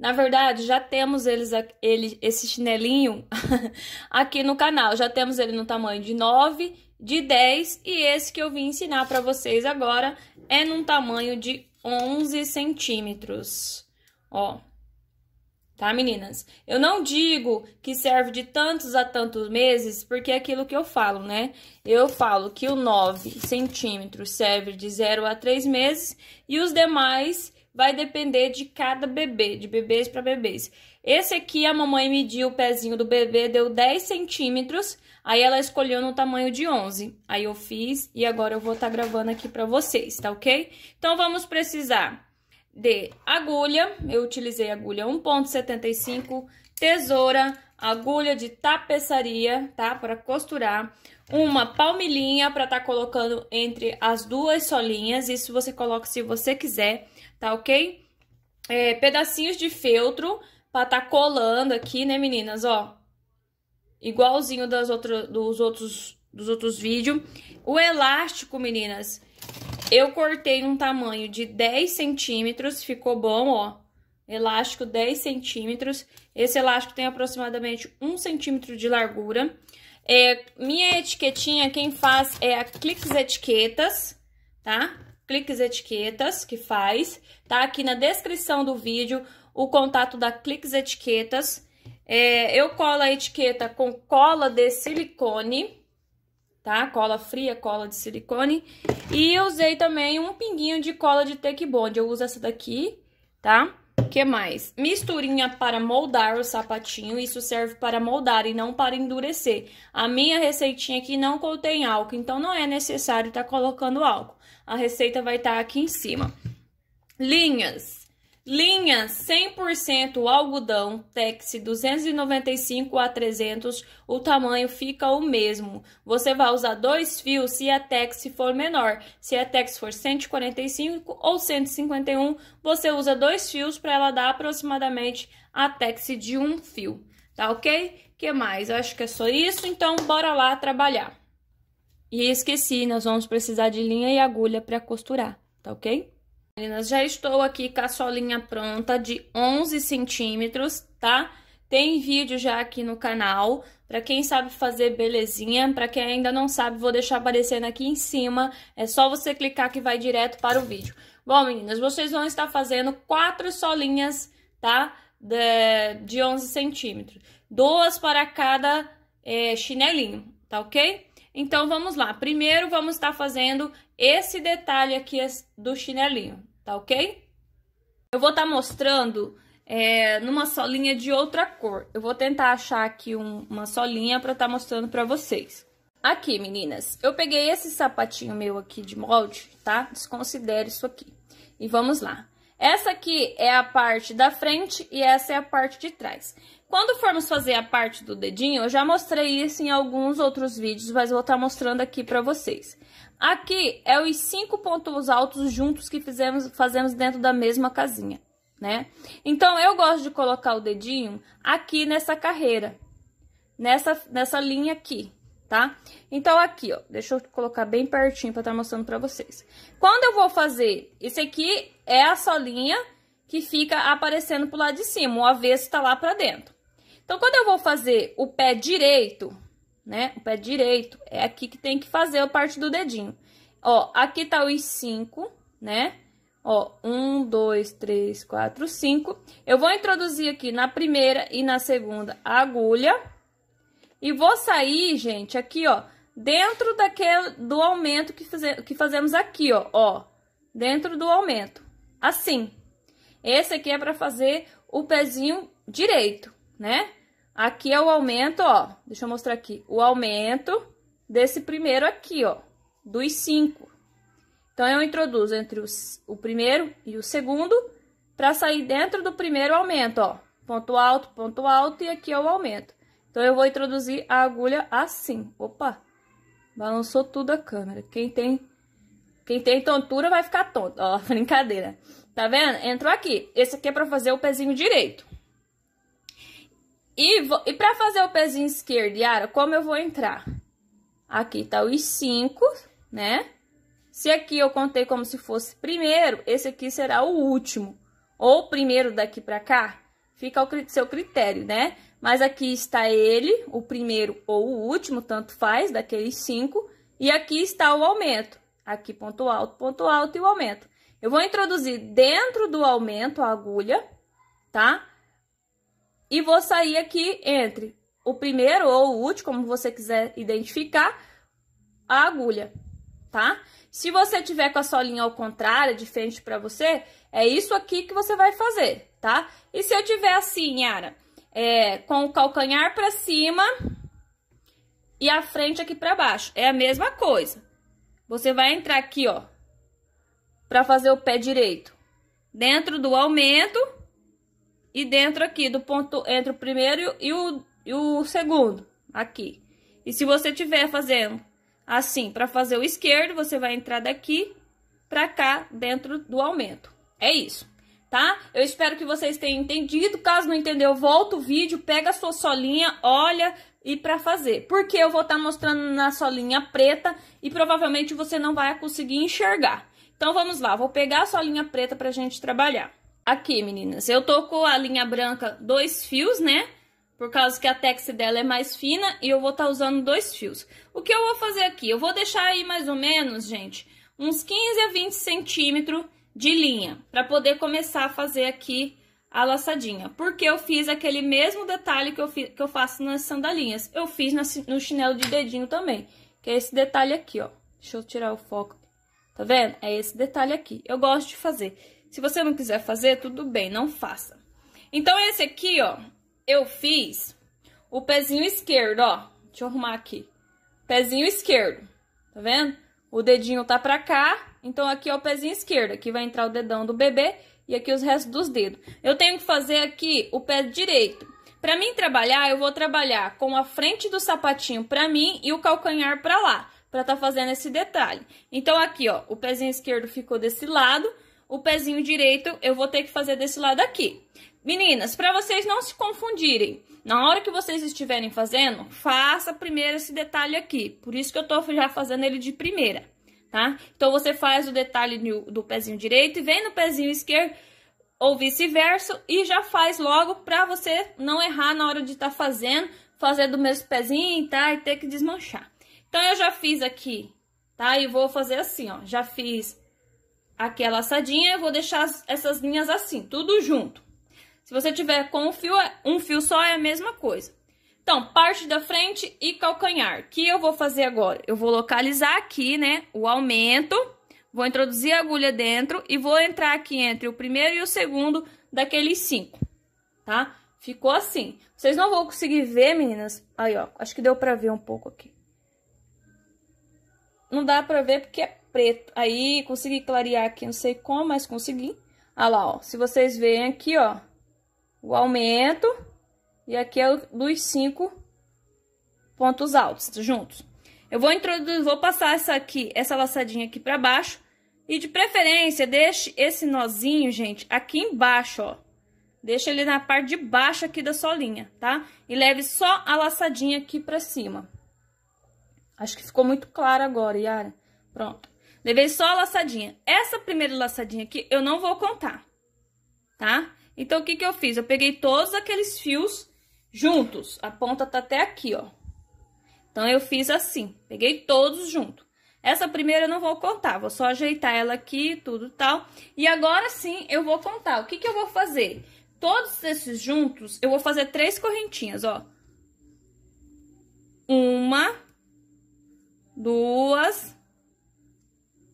Na verdade, já temos eles, ele, esse chinelinho aqui no canal. Já temos ele no tamanho de 9, de 10 e esse que eu vim ensinar para vocês agora é num tamanho de 11 centímetros. Ó, tá, meninas? Eu não digo que serve de tantos a tantos meses, porque é aquilo que eu falo, né? Eu falo que o 9 centímetros serve de 0 a 3 meses e os demais vai depender de cada bebê, de bebês para bebês. Esse aqui a mamãe mediu o pezinho do bebê, deu 10 centímetros, aí ela escolheu no tamanho de 11. Aí eu fiz e agora eu vou estar tá gravando aqui para vocês, tá ok? Então vamos precisar de agulha, eu utilizei agulha 1.75, tesoura, agulha de tapeçaria, tá? Para costurar, uma palmilhinha para estar tá colocando entre as duas solinhas, isso você coloca se você quiser tá ok? É, pedacinhos de feltro pra tá colando aqui, né, meninas, ó. Igualzinho das outra, dos outros dos outros vídeos. O elástico, meninas, eu cortei um tamanho de 10 centímetros, ficou bom, ó. Elástico 10 centímetros. Esse elástico tem aproximadamente 1 centímetro de largura. É, minha etiquetinha, quem faz é a Clix Etiquetas, tá? Cliques Etiquetas, que faz. Tá aqui na descrição do vídeo o contato da Cliques Etiquetas. É, eu colo a etiqueta com cola de silicone, tá? Cola fria, cola de silicone. E usei também um pinguinho de cola de take bond. Eu uso essa daqui, tá? O que mais? Misturinha para moldar o sapatinho. Isso serve para moldar e não para endurecer. A minha receitinha aqui não contém álcool, então não é necessário estar tá colocando álcool. A receita vai estar tá aqui em cima. Linhas. Linhas 100% algodão, tex 295 a 300, o tamanho fica o mesmo. Você vai usar dois fios se a tex for menor. Se a tex for 145 ou 151, você usa dois fios para ela dar aproximadamente a tex de um fio, tá ok? que mais? Eu acho que é só isso, então bora lá trabalhar. E esqueci, nós vamos precisar de linha e agulha para costurar, tá ok? Meninas, já estou aqui com a solinha pronta de 11 centímetros, tá? Tem vídeo já aqui no canal, para quem sabe fazer belezinha, para quem ainda não sabe, vou deixar aparecendo aqui em cima, é só você clicar que vai direto para o vídeo. Bom, meninas, vocês vão estar fazendo quatro solinhas, tá? De, de 11 centímetros. Duas para cada é, chinelinho, tá ok? Então, vamos lá. Primeiro, vamos estar fazendo esse detalhe aqui do chinelinho, tá ok? Eu vou estar mostrando é, numa solinha de outra cor. Eu vou tentar achar aqui um, uma solinha para estar tá mostrando para vocês. Aqui, meninas, eu peguei esse sapatinho meu aqui de molde, tá? Desconsidere isso aqui. E vamos lá. Essa aqui é a parte da frente e essa é a parte de trás. Quando formos fazer a parte do dedinho, eu já mostrei isso em alguns outros vídeos, mas vou estar tá mostrando aqui para vocês. Aqui é os cinco pontos altos juntos que fizemos, fazemos dentro da mesma casinha, né? Então, eu gosto de colocar o dedinho aqui nessa carreira, nessa, nessa linha aqui, tá? Então, aqui, ó, deixa eu colocar bem pertinho para estar tá mostrando para vocês. Quando eu vou fazer, esse aqui é a solinha que fica aparecendo pro lado de cima, o avesso está lá para dentro. Então, quando eu vou fazer o pé direito, né? O pé direito é aqui que tem que fazer a parte do dedinho. Ó, aqui tá os cinco, né? Ó, um, dois, três, quatro, cinco. Eu vou introduzir aqui na primeira e na segunda agulha. E vou sair, gente, aqui, ó, dentro daquele, do aumento que, faze, que fazemos aqui, ó, ó. Dentro do aumento. Assim. Esse aqui é para fazer o pezinho direito, né? Aqui é o aumento, ó. Deixa eu mostrar aqui. O aumento desse primeiro aqui, ó. Dos cinco. Então, eu introduzo entre os, o primeiro e o segundo para sair dentro do primeiro aumento, ó. Ponto alto, ponto alto e aqui é o aumento. Então, eu vou introduzir a agulha assim. Opa! Balançou tudo a câmera. Quem tem quem tem tontura vai ficar tonto. Ó, brincadeira. Tá vendo? Entrou aqui. Esse aqui é para fazer o pezinho direito. E, e pra fazer o pezinho esquerdo, Yara, como eu vou entrar? Aqui tá os cinco, né? Se aqui eu contei como se fosse primeiro, esse aqui será o último. Ou primeiro daqui pra cá, fica ao seu critério, né? Mas aqui está ele, o primeiro ou o último, tanto faz, daqueles cinco. E aqui está o aumento. Aqui ponto alto, ponto alto e o aumento. Eu vou introduzir dentro do aumento a agulha, tá? e vou sair aqui entre o primeiro ou o último, como você quiser identificar, a agulha, tá? Se você tiver com a solinha ao contrário, de frente para você, é isso aqui que você vai fazer, tá? E se eu tiver assim, Yara, é, com o calcanhar para cima e a frente aqui para baixo, é a mesma coisa. Você vai entrar aqui, ó, para fazer o pé direito. Dentro do aumento, e dentro aqui do ponto entre o primeiro e o, e o segundo, aqui. E se você tiver fazendo assim, para fazer o esquerdo, você vai entrar daqui para cá dentro do aumento. É isso, tá? Eu espero que vocês tenham entendido. Caso não entendeu, volta o vídeo, pega a sua solinha, olha e para fazer. Porque eu vou estar tá mostrando na solinha preta e provavelmente você não vai conseguir enxergar. Então vamos lá, vou pegar a solinha preta para gente trabalhar. Aqui, meninas, eu tô com a linha branca dois fios, né? Por causa que a tex dela é mais fina e eu vou estar tá usando dois fios. O que eu vou fazer aqui? Eu vou deixar aí mais ou menos, gente, uns 15 a 20 centímetros de linha, para poder começar a fazer aqui a laçadinha. Porque eu fiz aquele mesmo detalhe que eu, que eu faço nas sandalinhas. Eu fiz no chinelo de dedinho também, que é esse detalhe aqui, ó. Deixa eu tirar o foco. Tá vendo? É esse detalhe aqui. Eu gosto de fazer. Se você não quiser fazer, tudo bem, não faça. Então, esse aqui, ó, eu fiz o pezinho esquerdo, ó. Deixa eu arrumar aqui. Pezinho esquerdo, tá vendo? O dedinho tá pra cá, então aqui é o pezinho esquerdo. Aqui vai entrar o dedão do bebê e aqui os restos dos dedos. Eu tenho que fazer aqui o pé direito. Pra mim trabalhar, eu vou trabalhar com a frente do sapatinho pra mim e o calcanhar pra lá, pra tá fazendo esse detalhe. Então, aqui, ó, o pezinho esquerdo ficou desse lado o pezinho direito eu vou ter que fazer desse lado aqui. Meninas, para vocês não se confundirem, na hora que vocês estiverem fazendo, faça primeiro esse detalhe aqui. Por isso que eu tô já fazendo ele de primeira, tá? Então, você faz o detalhe do pezinho direito e vem no pezinho esquerdo ou vice-versa e já faz logo para você não errar na hora de estar tá fazendo, fazer do mesmo pezinho, tá? E ter que desmanchar. Então, eu já fiz aqui, tá? E vou fazer assim, ó. Já fiz aqui a laçadinha, eu vou deixar essas linhas assim, tudo junto. Se você tiver com um fio, é, um fio só é a mesma coisa. Então, parte da frente e calcanhar. O que eu vou fazer agora? Eu vou localizar aqui, né, o aumento, vou introduzir a agulha dentro e vou entrar aqui entre o primeiro e o segundo daqueles cinco, tá? Ficou assim. Vocês não vão conseguir ver, meninas. Aí, ó, acho que deu pra ver um pouco aqui. Não dá pra ver porque é preto. Aí, consegui clarear aqui, não sei como, mas consegui. Olha ah lá, ó. Se vocês verem aqui, ó. O aumento. E aqui é dos cinco pontos altos juntos. Eu vou introduzir, vou passar essa aqui, essa laçadinha aqui pra baixo. E de preferência, deixe esse nozinho, gente, aqui embaixo, ó. Deixa ele na parte de baixo aqui da solinha, tá? E leve só a laçadinha aqui pra cima. Acho que ficou muito claro agora, Yara. Pronto. Levei só a laçadinha. Essa primeira laçadinha aqui eu não vou contar, tá? Então, o que que eu fiz? Eu peguei todos aqueles fios juntos. A ponta tá até aqui, ó. Então, eu fiz assim. Peguei todos juntos. Essa primeira eu não vou contar, vou só ajeitar ela aqui, tudo tal. E agora sim eu vou contar. O que que eu vou fazer? Todos esses juntos, eu vou fazer três correntinhas, ó. Uma, duas,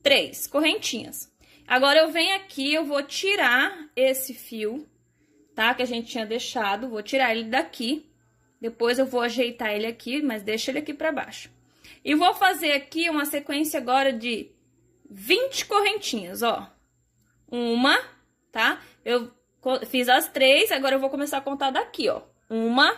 três correntinhas. Agora, eu venho aqui, eu vou tirar esse fio, tá? Que a gente tinha deixado, vou tirar ele daqui. Depois, eu vou ajeitar ele aqui, mas deixa ele aqui pra baixo. E vou fazer aqui uma sequência agora de 20 correntinhas, ó. Uma, tá? Eu fiz as três, agora eu vou começar a contar daqui, ó. Uma,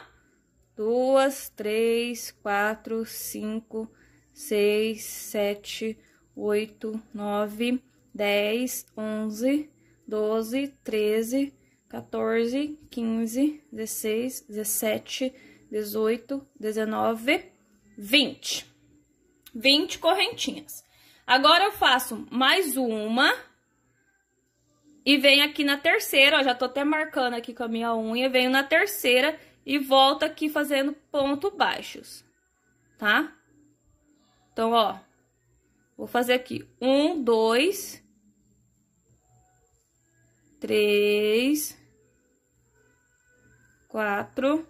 duas, três, quatro, cinco, seis, sete, 8, 9, 10, 11, 12, 13, 14, 15, 16, 17, 18, 19, 20. 20 correntinhas. Agora, eu faço mais uma e venho aqui na terceira, ó, já tô até marcando aqui com a minha unha, venho na terceira e volto aqui fazendo ponto baixos, tá? Então, ó, Vou fazer aqui um, dois, três, quatro,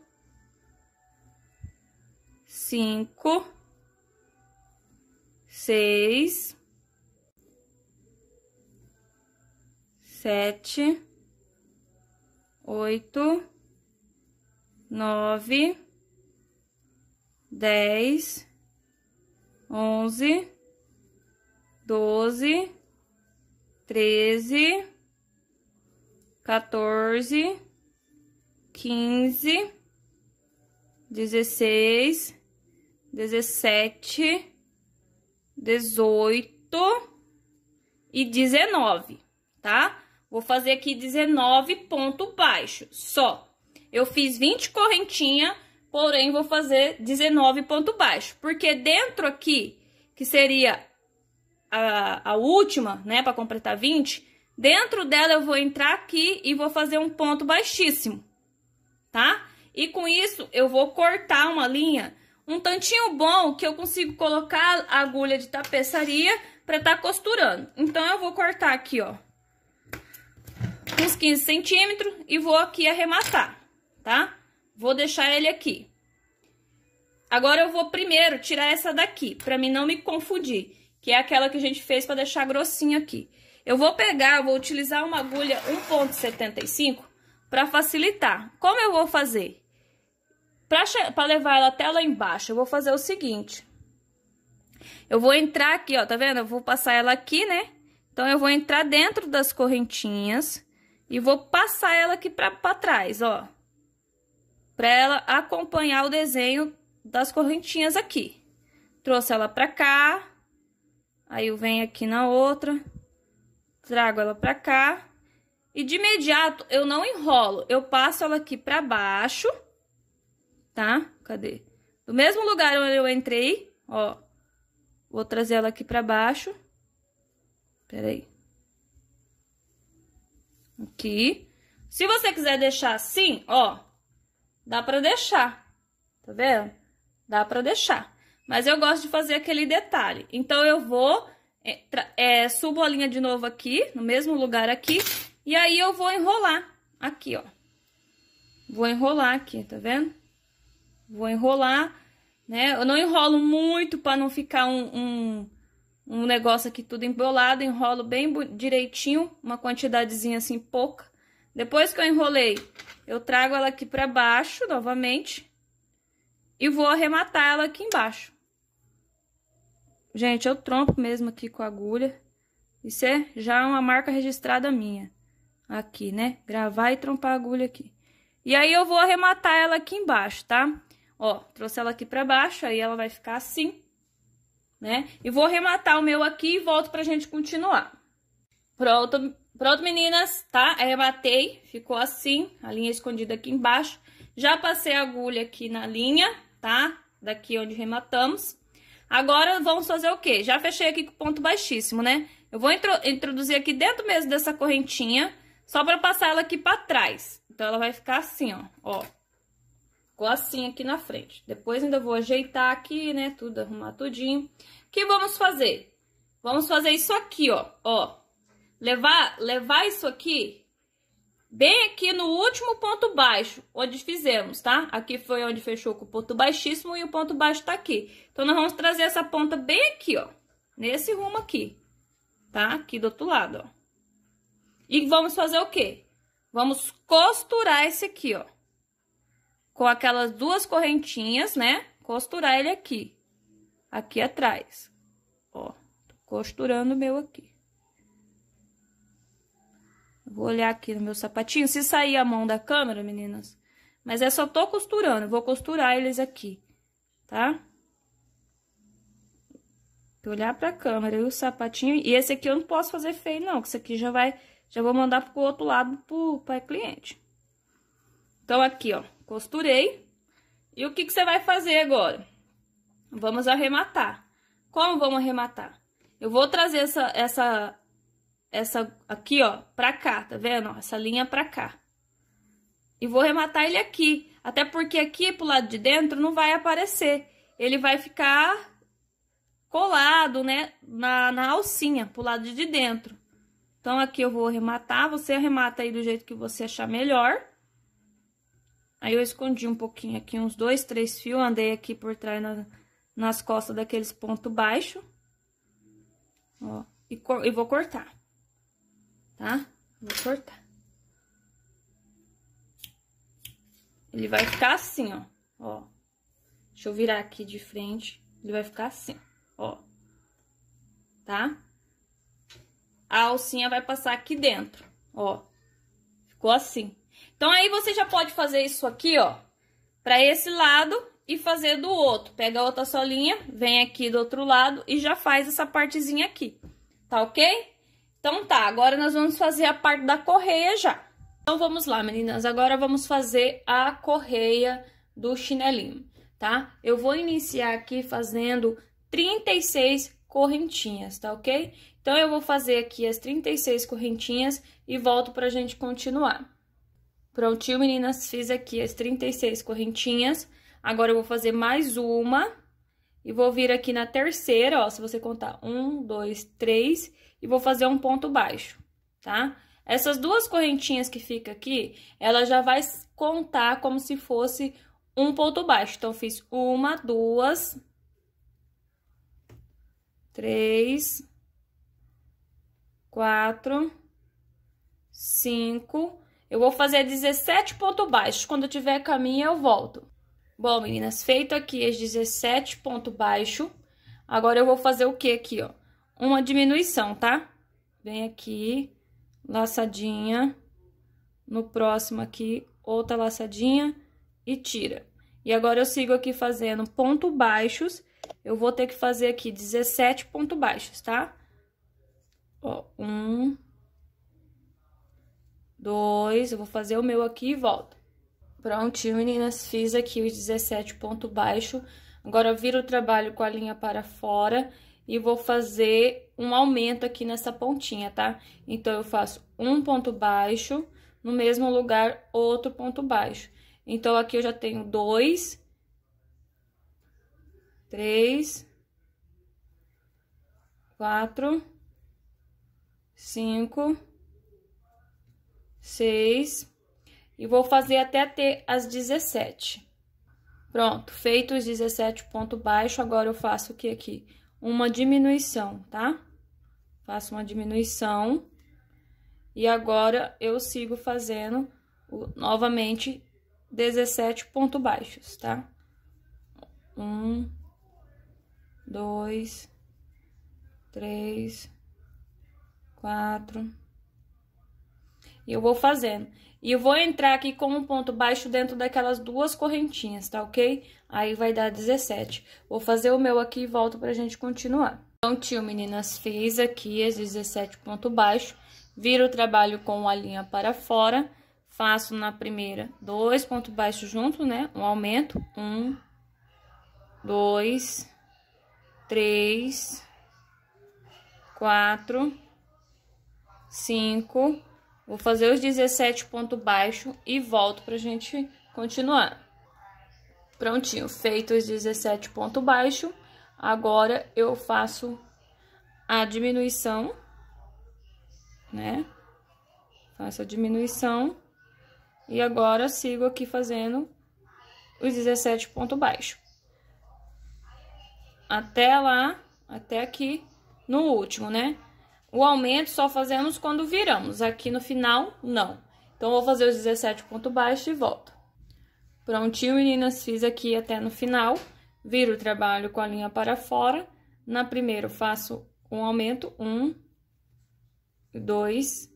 cinco, seis, sete, oito, nove, dez, onze doze, treze, quatorze, quinze, dezesseis, dezessete, dezoito e dezenove, tá? Vou fazer aqui dezenove ponto baixo, só. Eu fiz 20 correntinha, porém vou fazer 19 ponto baixo, porque dentro aqui, que seria a, a última, né, para completar 20, dentro dela eu vou entrar aqui e vou fazer um ponto baixíssimo, tá? E com isso eu vou cortar uma linha um tantinho bom que eu consigo colocar a agulha de tapeçaria para estar tá costurando. Então eu vou cortar aqui, ó, uns 15 centímetros e vou aqui arrematar, tá? Vou deixar ele aqui. Agora eu vou primeiro tirar essa daqui, para mim não me confundir que é aquela que a gente fez para deixar grossinho aqui. Eu vou pegar, vou utilizar uma agulha 1.75 para facilitar. Como eu vou fazer? Para levar ela até lá embaixo, eu vou fazer o seguinte. Eu vou entrar aqui, ó, tá vendo? Eu vou passar ela aqui, né? Então, eu vou entrar dentro das correntinhas e vou passar ela aqui para trás, ó. para ela acompanhar o desenho das correntinhas aqui. Trouxe ela para cá, Aí eu venho aqui na outra, trago ela pra cá. E de imediato eu não enrolo, eu passo ela aqui pra baixo, tá? Cadê? Do mesmo lugar onde eu entrei, ó. Vou trazer ela aqui pra baixo. Peraí. Aqui. Se você quiser deixar assim, ó, dá pra deixar, tá vendo? Dá pra deixar. Mas eu gosto de fazer aquele detalhe. Então, eu vou, é, é, subo a linha de novo aqui, no mesmo lugar aqui, e aí eu vou enrolar aqui, ó. Vou enrolar aqui, tá vendo? Vou enrolar, né? Eu não enrolo muito para não ficar um, um, um, negócio aqui tudo embolado. Enrolo bem direitinho, uma quantidadezinha assim pouca. Depois que eu enrolei, eu trago ela aqui pra baixo novamente e vou arrematar ela aqui embaixo. Gente, eu trompo mesmo aqui com a agulha. Isso é já uma marca registrada minha. Aqui, né? Gravar e trompar a agulha aqui. E aí, eu vou arrematar ela aqui embaixo, tá? Ó, trouxe ela aqui pra baixo, aí ela vai ficar assim, né? E vou arrematar o meu aqui e volto pra gente continuar. Pronto, pronto, meninas, tá? Arrematei, ficou assim, a linha escondida aqui embaixo. Já passei a agulha aqui na linha, tá? Daqui onde rematamos. Agora vamos fazer o quê? Já fechei aqui com ponto baixíssimo, né? Eu vou intro introduzir aqui dentro mesmo dessa correntinha, só pra passar ela aqui pra trás. Então, ela vai ficar assim, ó, ó. Ficou assim aqui na frente. Depois ainda vou ajeitar aqui, né, tudo, arrumar tudinho. O que vamos fazer? Vamos fazer isso aqui, ó, ó. Levar, levar isso aqui bem aqui no último ponto baixo, onde fizemos, tá? Aqui foi onde fechou com o ponto baixíssimo e o ponto baixo tá aqui. Então, nós vamos trazer essa ponta bem aqui, ó, nesse rumo aqui, tá? Aqui do outro lado, ó. E vamos fazer o quê? Vamos costurar esse aqui, ó. Com aquelas duas correntinhas, né? Costurar ele aqui. Aqui atrás. Ó, costurando o meu aqui. Vou olhar aqui no meu sapatinho. Se sair a mão da câmera, meninas. Mas é só tô costurando. Vou costurar eles aqui, tá? Pra olhar pra câmera e o sapatinho. E esse aqui eu não posso fazer feio, não. Que esse aqui já vai... Já vou mandar pro outro lado pro, pai cliente. Então, aqui, ó. Costurei. E o que que você vai fazer agora? Vamos arrematar. Como vamos arrematar? Eu vou trazer essa, essa essa aqui, ó, pra cá, tá vendo? essa linha pra cá. E vou rematar ele aqui, até porque aqui pro lado de dentro não vai aparecer. Ele vai ficar colado, né, na, na alcinha, pro lado de dentro. Então, aqui eu vou arrematar, você arremata aí do jeito que você achar melhor. Aí, eu escondi um pouquinho aqui, uns dois, três fios, andei aqui por trás na, nas costas daqueles pontos baixos. Ó, e, e vou cortar tá? Vou cortar. Ele vai ficar assim, ó, ó. Deixa eu virar aqui de frente, ele vai ficar assim, ó, tá? A alcinha vai passar aqui dentro, ó. Ficou assim. Então, aí você já pode fazer isso aqui, ó, pra esse lado e fazer do outro. Pega a outra solinha, vem aqui do outro lado e já faz essa partezinha aqui, tá ok? Então tá, agora nós vamos fazer a parte da correia já. Então vamos lá, meninas, agora vamos fazer a correia do chinelinho, tá? Eu vou iniciar aqui fazendo 36 correntinhas, tá ok? Então eu vou fazer aqui as 36 correntinhas e volto pra gente continuar. Prontinho, meninas, fiz aqui as 36 correntinhas. Agora eu vou fazer mais uma e vou vir aqui na terceira, ó, se você contar um, dois, três e vou fazer um ponto baixo, tá? Essas duas correntinhas que fica aqui, ela já vai contar como se fosse um ponto baixo. Então, fiz uma, duas, três, quatro, cinco. Eu vou fazer 17 pontos baixos. Quando eu tiver caminho, eu volto. Bom, meninas, feito aqui as 17 pontos baixos, agora eu vou fazer o que aqui, ó? uma diminuição, tá? Vem aqui, laçadinha, no próximo aqui, outra laçadinha e tira. E agora, eu sigo aqui fazendo ponto baixos, eu vou ter que fazer aqui 17 ponto baixos, tá? Ó, um, dois, eu vou fazer o meu aqui e volto. Prontinho, meninas, fiz aqui os 17 ponto baixo. Agora, eu viro o trabalho com a linha para fora e vou fazer um aumento aqui nessa pontinha, tá? Então, eu faço um ponto baixo, no mesmo lugar, outro ponto baixo. Então, aqui eu já tenho dois, três, quatro, cinco, seis, e vou fazer até ter as 17. Pronto, feito os 17 pontos baixos, agora eu faço o que aqui? uma diminuição, tá? Faço uma diminuição. E agora, eu sigo fazendo o, novamente 17 pontos baixos, tá? Um, dois, três, quatro. E eu vou fazendo. E eu vou entrar aqui com um ponto baixo dentro daquelas duas correntinhas, tá ok? aí vai dar 17. Vou fazer o meu aqui e volto pra gente continuar. Então, tio, meninas, fiz aqui as 17 ponto baixo, viro o trabalho com a linha para fora, faço na primeira dois pontos baixos junto, né? Um aumento, um, dois, três, quatro, cinco. Vou fazer os 17 pontos baixo e volto pra gente continuar. Prontinho, feito os 17 pontos baixos, agora eu faço a diminuição, né? Faço a diminuição e agora sigo aqui fazendo os 17 pontos baixos. Até lá, até aqui, no último, né? O aumento só fazemos quando viramos, aqui no final, não. Então, vou fazer os 17 pontos baixos e volto. Prontinho, meninas, fiz aqui até no final. Viro o trabalho com a linha para fora. Na primeira, faço um aumento, um, dois,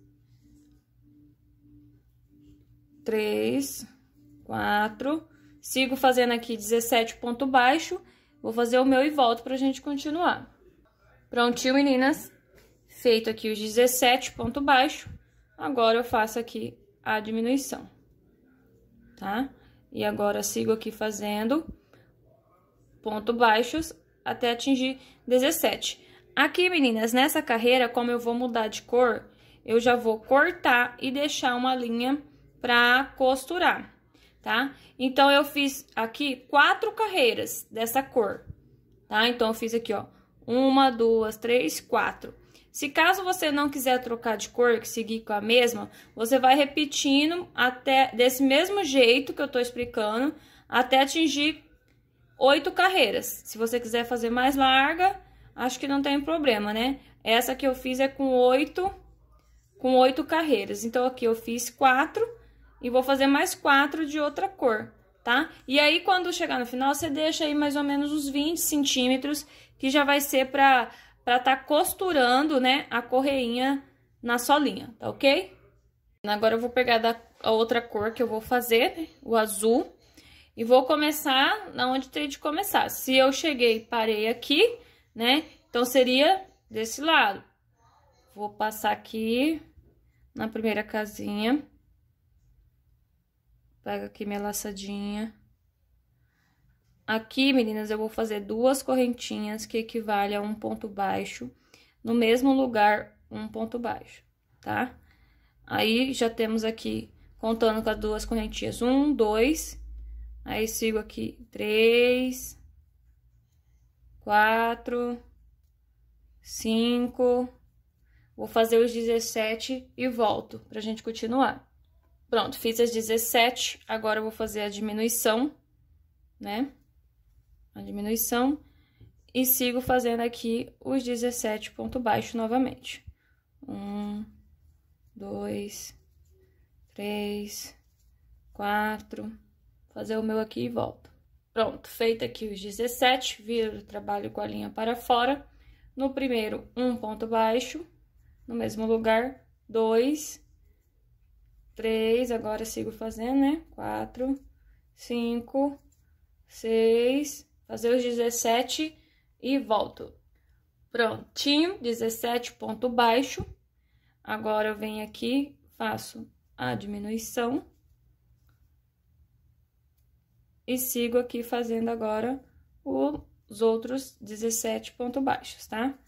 três, quatro. Sigo fazendo aqui 17 ponto baixo. Vou fazer o meu e volto pra gente continuar. Prontinho, meninas. Feito aqui os 17 ponto baixo. Agora, eu faço aqui a diminuição, tá? Tá? E agora sigo aqui fazendo ponto baixos até atingir 17. Aqui, meninas, nessa carreira, como eu vou mudar de cor, eu já vou cortar e deixar uma linha pra costurar, tá? Então, eu fiz aqui quatro carreiras dessa cor, tá? Então, eu fiz aqui, ó, uma, duas, três, quatro. Se caso você não quiser trocar de cor, que seguir com a mesma, você vai repetindo até desse mesmo jeito que eu tô explicando, até atingir oito carreiras. Se você quiser fazer mais larga, acho que não tem problema, né? Essa que eu fiz é com oito, com oito carreiras. Então, aqui eu fiz quatro e vou fazer mais quatro de outra cor, tá? E aí, quando chegar no final, você deixa aí mais ou menos uns 20 centímetros, que já vai ser para para estar tá costurando, né, a correinha na solinha, tá ok? Agora eu vou pegar da, a outra cor que eu vou fazer, né, o azul, e vou começar na onde tem de começar. Se eu cheguei parei aqui, né, então seria desse lado. Vou passar aqui na primeira casinha. Pego aqui minha laçadinha. Aqui, meninas, eu vou fazer duas correntinhas que equivale a um ponto baixo, no mesmo lugar, um ponto baixo, tá? Aí, já temos aqui, contando com as duas correntinhas, um, dois, aí sigo aqui, três, quatro, cinco, vou fazer os 17 e volto pra gente continuar. Pronto, fiz as 17, agora eu vou fazer a diminuição, né? a diminuição, e sigo fazendo aqui os 17 ponto baixo novamente. Um, dois, três, quatro, fazer o meu aqui e volto. Pronto, feito aqui os 17, viro o trabalho com a linha para fora. No primeiro, um ponto baixo, no mesmo lugar, dois, três, agora sigo fazendo, né? Quatro, cinco, seis, fazer os 17 e volto. Prontinho, 17 ponto baixo. Agora eu venho aqui, faço a diminuição. E sigo aqui fazendo agora os outros 17 ponto baixos, tá?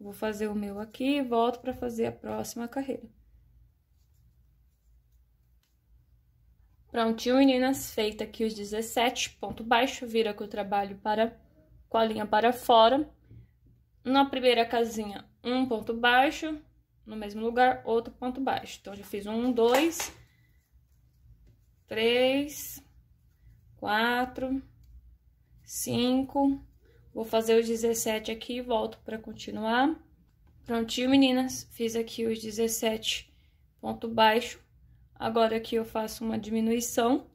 Vou fazer o meu aqui e volto para fazer a próxima carreira. Prontinho, meninas, feita aqui os 17, ponto baixo, vira com o trabalho para, com a linha para fora. Na primeira casinha, um ponto baixo, no mesmo lugar, outro ponto baixo. Então, já fiz um, dois, três, quatro, cinco. Vou fazer os 17 aqui e volto para continuar. Prontinho, meninas, fiz aqui os 17 ponto baixo Agora aqui eu faço uma diminuição,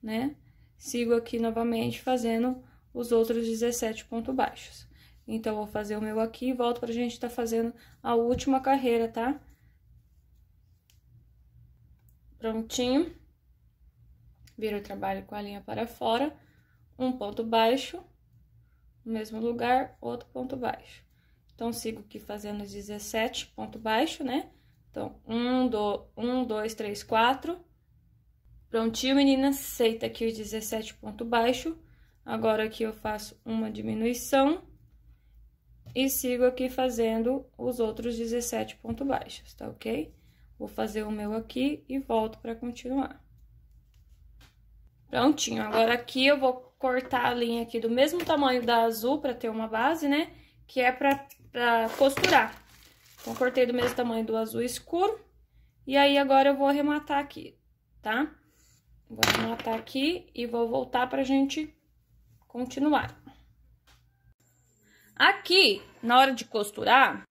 né? Sigo aqui novamente fazendo os outros 17 pontos baixos. Então, vou fazer o meu aqui e volto pra gente tá fazendo a última carreira, tá? Prontinho. Viro o trabalho com a linha para fora. Um ponto baixo, no mesmo lugar, outro ponto baixo. Então, sigo aqui fazendo os 17 ponto baixo, né? Então, um, do, um, dois, três, quatro. Prontinho, meninas. Aceita aqui os 17 pontos baixo. Agora aqui eu faço uma diminuição. E sigo aqui fazendo os outros 17 pontos baixos, tá ok? Vou fazer o meu aqui e volto pra continuar. Prontinho, agora aqui eu vou cortar a linha aqui do mesmo tamanho da azul pra ter uma base, né? Que é pra, pra costurar. Então, cortei do mesmo tamanho do azul escuro. E aí, agora eu vou arrematar aqui, tá? Vou arrematar aqui e vou voltar pra gente continuar. Aqui, na hora de costurar,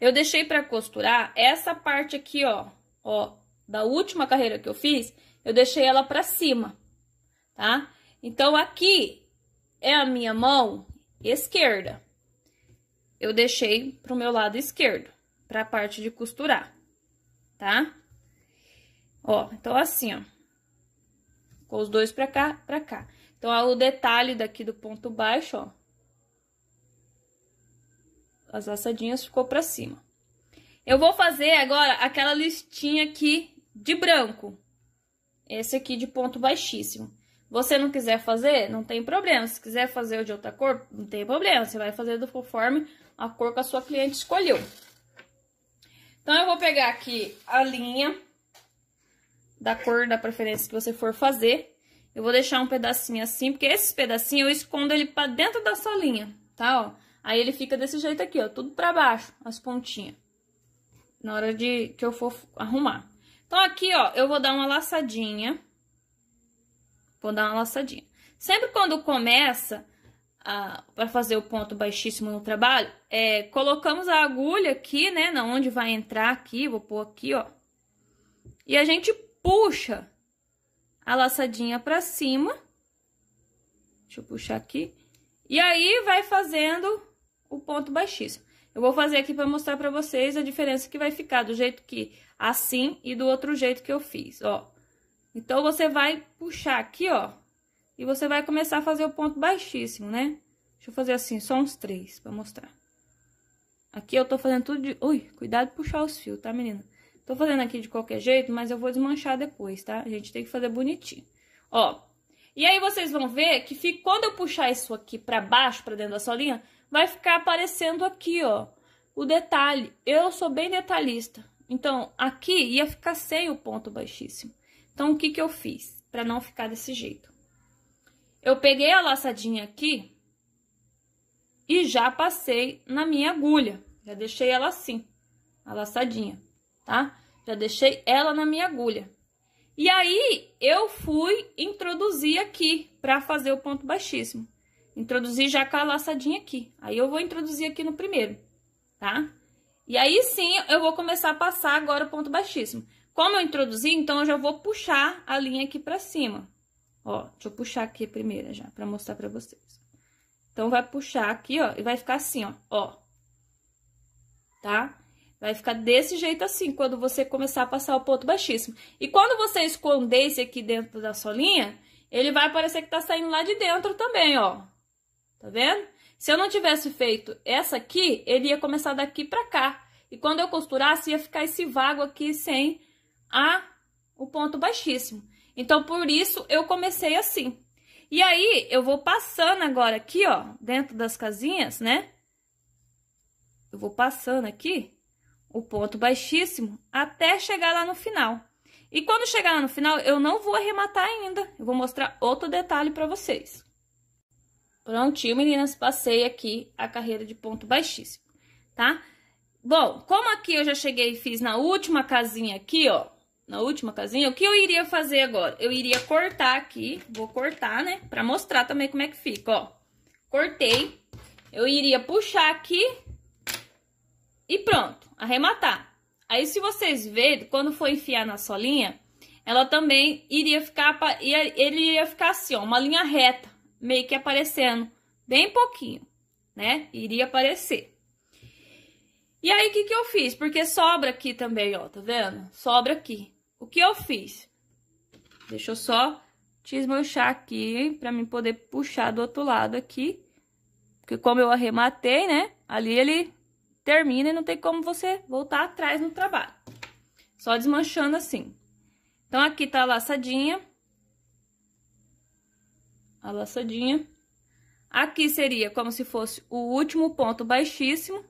eu deixei pra costurar essa parte aqui, ó, ó, da última carreira que eu fiz, eu deixei ela pra cima, tá? Então, aqui é a minha mão esquerda eu deixei pro meu lado esquerdo, pra parte de costurar, tá? Ó, então assim, ó. Com os dois pra cá, pra cá. Então, ó, o detalhe daqui do ponto baixo, ó. As laçadinhas ficou pra cima. Eu vou fazer agora aquela listinha aqui de branco. Esse aqui de ponto baixíssimo. Você não quiser fazer, não tem problema. Se quiser fazer de outra cor, não tem problema. Você vai fazer do conforme a cor que a sua cliente escolheu. Então, eu vou pegar aqui a linha da cor da preferência que você for fazer. Eu vou deixar um pedacinho assim, porque esse pedacinho eu escondo ele pra dentro sua linha, tá? Ó, aí ele fica desse jeito aqui, ó, tudo pra baixo, as pontinhas. Na hora de que eu for arrumar. Então, aqui, ó, eu vou dar uma laçadinha Vou dar uma laçadinha. Sempre quando começa para fazer o ponto baixíssimo no trabalho, é, colocamos a agulha aqui, né? Na onde vai entrar aqui, vou pôr aqui, ó. E a gente puxa a laçadinha para cima. Deixa eu puxar aqui. E aí, vai fazendo o ponto baixíssimo. Eu vou fazer aqui para mostrar para vocês a diferença que vai ficar do jeito que assim e do outro jeito que eu fiz, ó. Então, você vai puxar aqui, ó, e você vai começar a fazer o ponto baixíssimo, né? Deixa eu fazer assim, só uns três, pra mostrar. Aqui eu tô fazendo tudo de... Ui, cuidado de puxar os fios, tá, menina? Tô fazendo aqui de qualquer jeito, mas eu vou desmanchar depois, tá? A gente tem que fazer bonitinho. Ó, e aí vocês vão ver que fica... quando eu puxar isso aqui pra baixo, pra dentro da solinha, vai ficar aparecendo aqui, ó, o detalhe. Eu sou bem detalhista. Então, aqui ia ficar sem o ponto baixíssimo. Então, o que, que eu fiz para não ficar desse jeito? Eu peguei a laçadinha aqui e já passei na minha agulha. Já deixei ela assim, a laçadinha, tá? Já deixei ela na minha agulha. E aí, eu fui introduzir aqui para fazer o ponto baixíssimo. Introduzi já com a laçadinha aqui. Aí, eu vou introduzir aqui no primeiro, tá? E aí, sim, eu vou começar a passar agora o ponto baixíssimo. Como eu introduzi, então eu já vou puxar a linha aqui para cima. Ó, deixa eu puxar aqui a primeira já, para mostrar para vocês. Então, vai puxar aqui, ó, e vai ficar assim, ó, ó. Tá? Vai ficar desse jeito assim, quando você começar a passar o ponto baixíssimo. E quando você esconder esse aqui dentro da solinha, ele vai parecer que tá saindo lá de dentro também, ó. Tá vendo? Se eu não tivesse feito essa aqui, ele ia começar daqui pra cá. E quando eu costurasse, ia ficar esse vago aqui sem a o ponto baixíssimo. Então, por isso, eu comecei assim. E aí, eu vou passando agora aqui, ó, dentro das casinhas, né? Eu vou passando aqui o ponto baixíssimo até chegar lá no final. E quando chegar lá no final, eu não vou arrematar ainda. Eu vou mostrar outro detalhe para vocês. Prontinho, meninas, passei aqui a carreira de ponto baixíssimo, tá? Bom, como aqui eu já cheguei e fiz na última casinha aqui, ó, na última casinha, o que eu iria fazer agora? Eu iria cortar aqui, vou cortar, né? Pra mostrar também como é que fica, ó. Cortei, eu iria puxar aqui e pronto, arrematar. Aí, se vocês verem, quando for enfiar na solinha, ela também iria ficar, ele iria ficar assim, ó, uma linha reta, meio que aparecendo, bem pouquinho, né? Iria aparecer. E aí, o que, que eu fiz? Porque sobra aqui também, ó, tá vendo? Sobra aqui. O que eu fiz? Deixa eu só desmanchar aqui para mim poder puxar do outro lado aqui. Porque como eu arrematei, né? Ali ele termina e não tem como você voltar atrás no trabalho. Só desmanchando assim. Então, aqui tá a laçadinha. A laçadinha. Aqui seria como se fosse o último ponto baixíssimo.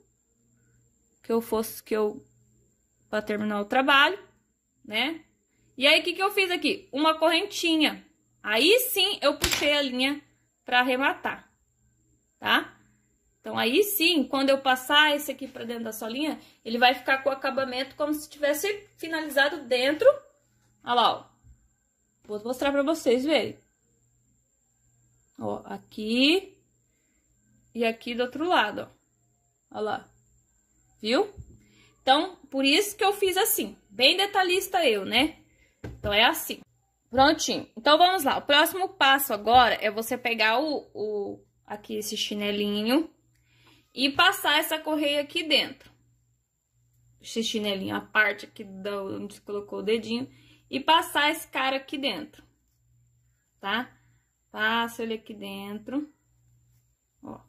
Que eu fosse, que eu... Pra terminar o trabalho né? E aí, o que, que eu fiz aqui? Uma correntinha. Aí sim, eu puxei a linha pra arrematar, tá? Então, aí sim, quando eu passar esse aqui pra dentro da solinha, ele vai ficar com o acabamento como se tivesse finalizado dentro. Olha lá, ó. Vou mostrar pra vocês verem. Ó, aqui e aqui do outro lado, ó. Olha lá. Viu? Então, por isso que eu fiz assim. Bem detalhista eu, né? Então, é assim. Prontinho. Então, vamos lá. O próximo passo agora é você pegar o, o aqui esse chinelinho e passar essa correia aqui dentro. Esse chinelinho, a parte aqui da, onde você colocou o dedinho. E passar esse cara aqui dentro. Tá? Passa ele aqui dentro. Ó.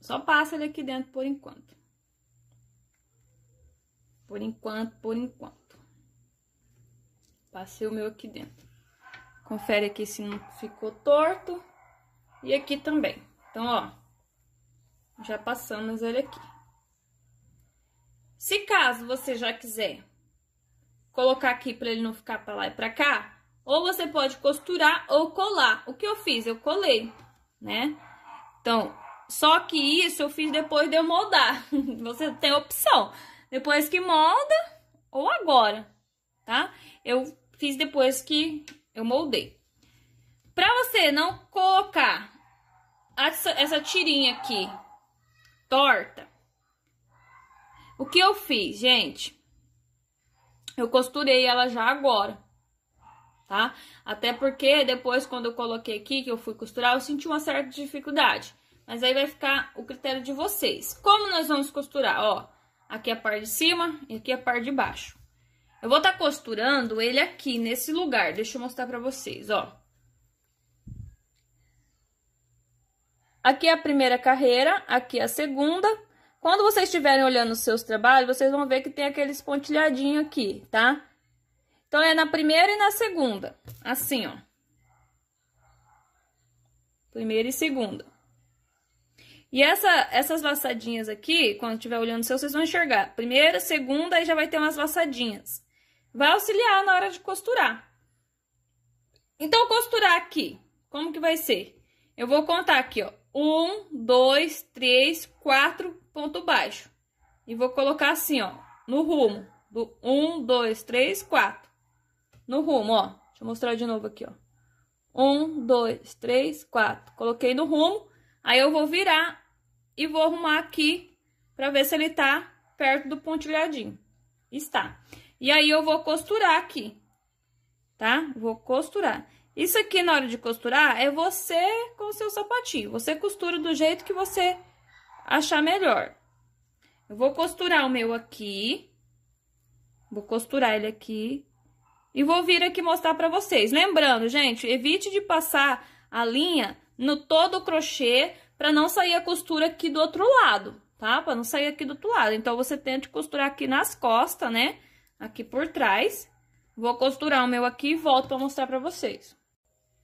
Só passa ele aqui dentro por enquanto. Por enquanto, por enquanto. Passei o meu aqui dentro. Confere aqui se não ficou torto. E aqui também. Então, ó, já passamos ele aqui. Se caso você já quiser colocar aqui para ele não ficar para lá e para cá, ou você pode costurar ou colar. O que eu fiz? Eu colei, né? Então, só que isso eu fiz depois de eu moldar. Você tem opção. Depois que molda ou agora, tá? Eu fiz depois que eu moldei. Pra você não colocar essa, essa tirinha aqui torta, o que eu fiz, gente? Eu costurei ela já agora, tá? Até porque depois, quando eu coloquei aqui, que eu fui costurar, eu senti uma certa dificuldade. Mas aí vai ficar o critério de vocês. Como nós vamos costurar? Ó, aqui é a parte de cima e aqui é a parte de baixo. Eu vou estar tá costurando ele aqui, nesse lugar. Deixa eu mostrar pra vocês, ó. Aqui é a primeira carreira, aqui é a segunda. Quando vocês estiverem olhando os seus trabalhos, vocês vão ver que tem aqueles pontilhadinho aqui, tá? Então, é na primeira e na segunda, assim, ó. Primeira e segunda. E essa, essas laçadinhas aqui, quando estiver olhando o seu, vocês vão enxergar. Primeira, segunda, aí já vai ter umas laçadinhas. Vai auxiliar na hora de costurar. Então, costurar aqui, como que vai ser? Eu vou contar aqui, ó. Um, dois, três, quatro, ponto baixo. E vou colocar assim, ó, no rumo. Do um, dois, três, quatro. No rumo, ó. Deixa eu mostrar de novo aqui, ó. Um, dois, três, quatro. Coloquei no rumo. Aí, eu vou virar e vou arrumar aqui para ver se ele tá perto do pontilhadinho. Está. E aí, eu vou costurar aqui, tá? Vou costurar. Isso aqui, na hora de costurar, é você com o seu sapatinho. Você costura do jeito que você achar melhor. Eu vou costurar o meu aqui. Vou costurar ele aqui. E vou vir aqui mostrar pra vocês. Lembrando, gente, evite de passar a linha no todo o crochê para não sair a costura aqui do outro lado, tá? Para não sair aqui do outro lado. Então, você tenta costurar aqui nas costas, né? Aqui por trás. Vou costurar o meu aqui e volto para mostrar para vocês.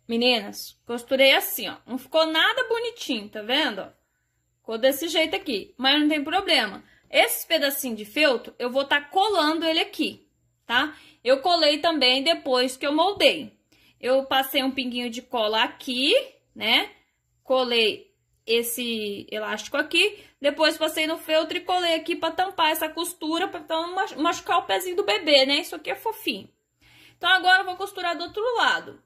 Meninas, costurei assim, ó. Não ficou nada bonitinho, tá vendo? Ficou desse jeito aqui, mas não tem problema. Esse pedacinho de feltro, eu vou estar tá colando ele aqui, tá? Eu colei também depois que eu moldei. Eu passei um pinguinho de cola aqui, né? Colei esse elástico aqui, depois passei no feltro e colei aqui para tampar essa costura, para então não machucar o pezinho do bebê, né? Isso aqui é fofinho. Então, agora eu vou costurar do outro lado.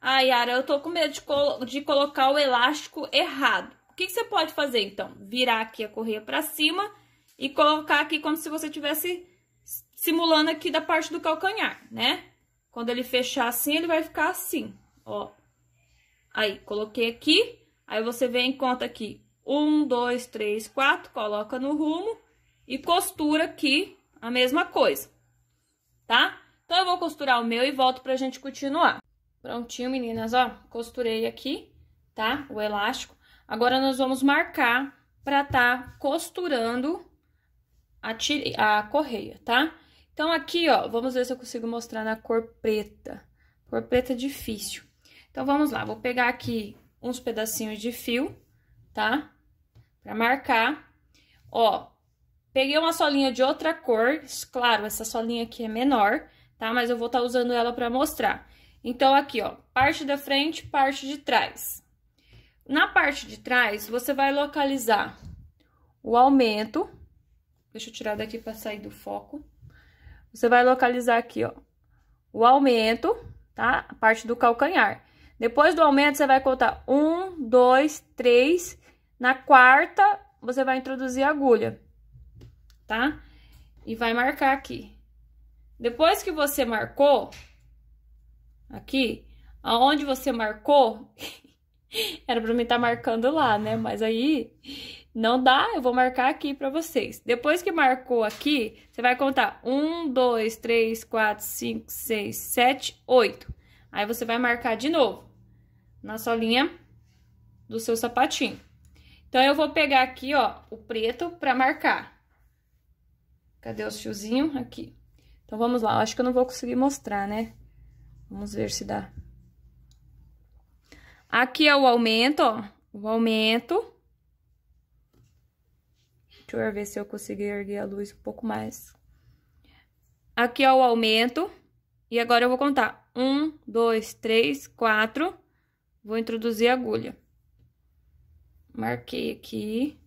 Ai, Yara, eu tô com medo de, de colocar o elástico errado. O que, que você pode fazer, então? Virar aqui a correia para cima e colocar aqui como se você tivesse simulando aqui da parte do calcanhar, né? Quando ele fechar assim, ele vai ficar assim, ó. Aí, coloquei aqui Aí você vem e conta aqui. Um, dois, três, quatro, coloca no rumo e costura aqui a mesma coisa, tá? Então, eu vou costurar o meu e volto pra gente continuar. Prontinho, meninas, ó, costurei aqui, tá? O elástico. Agora, nós vamos marcar pra tá costurando a, a correia, tá? Então, aqui, ó, vamos ver se eu consigo mostrar na cor preta. Cor preta é difícil. Então, vamos lá, vou pegar aqui uns pedacinhos de fio, tá? Pra marcar. Ó, peguei uma solinha de outra cor, claro, essa solinha aqui é menor, tá? Mas eu vou estar tá usando ela pra mostrar. Então, aqui, ó, parte da frente, parte de trás. Na parte de trás, você vai localizar o aumento. Deixa eu tirar daqui pra sair do foco. Você vai localizar aqui, ó, o aumento, tá? A parte do calcanhar. Depois do aumento, você vai contar um, dois, três. Na quarta, você vai introduzir a agulha, tá? E vai marcar aqui. Depois que você marcou, aqui, aonde você marcou, era pra mim estar tá marcando lá, né? Mas aí, não dá, eu vou marcar aqui pra vocês. Depois que marcou aqui, você vai contar um, dois, três, quatro, cinco, seis, sete, oito. Aí, você vai marcar de novo na solinha do seu sapatinho. Então, eu vou pegar aqui, ó, o preto pra marcar. Cadê os fiozinhos? Aqui. Então, vamos lá. Eu acho que eu não vou conseguir mostrar, né? Vamos ver se dá. Aqui é o aumento, ó. O aumento. Deixa eu ver se eu consegui erguer a luz um pouco mais. Aqui é o aumento. E agora eu vou contar. Um, dois, três, quatro. Vou introduzir a agulha. Marquei aqui.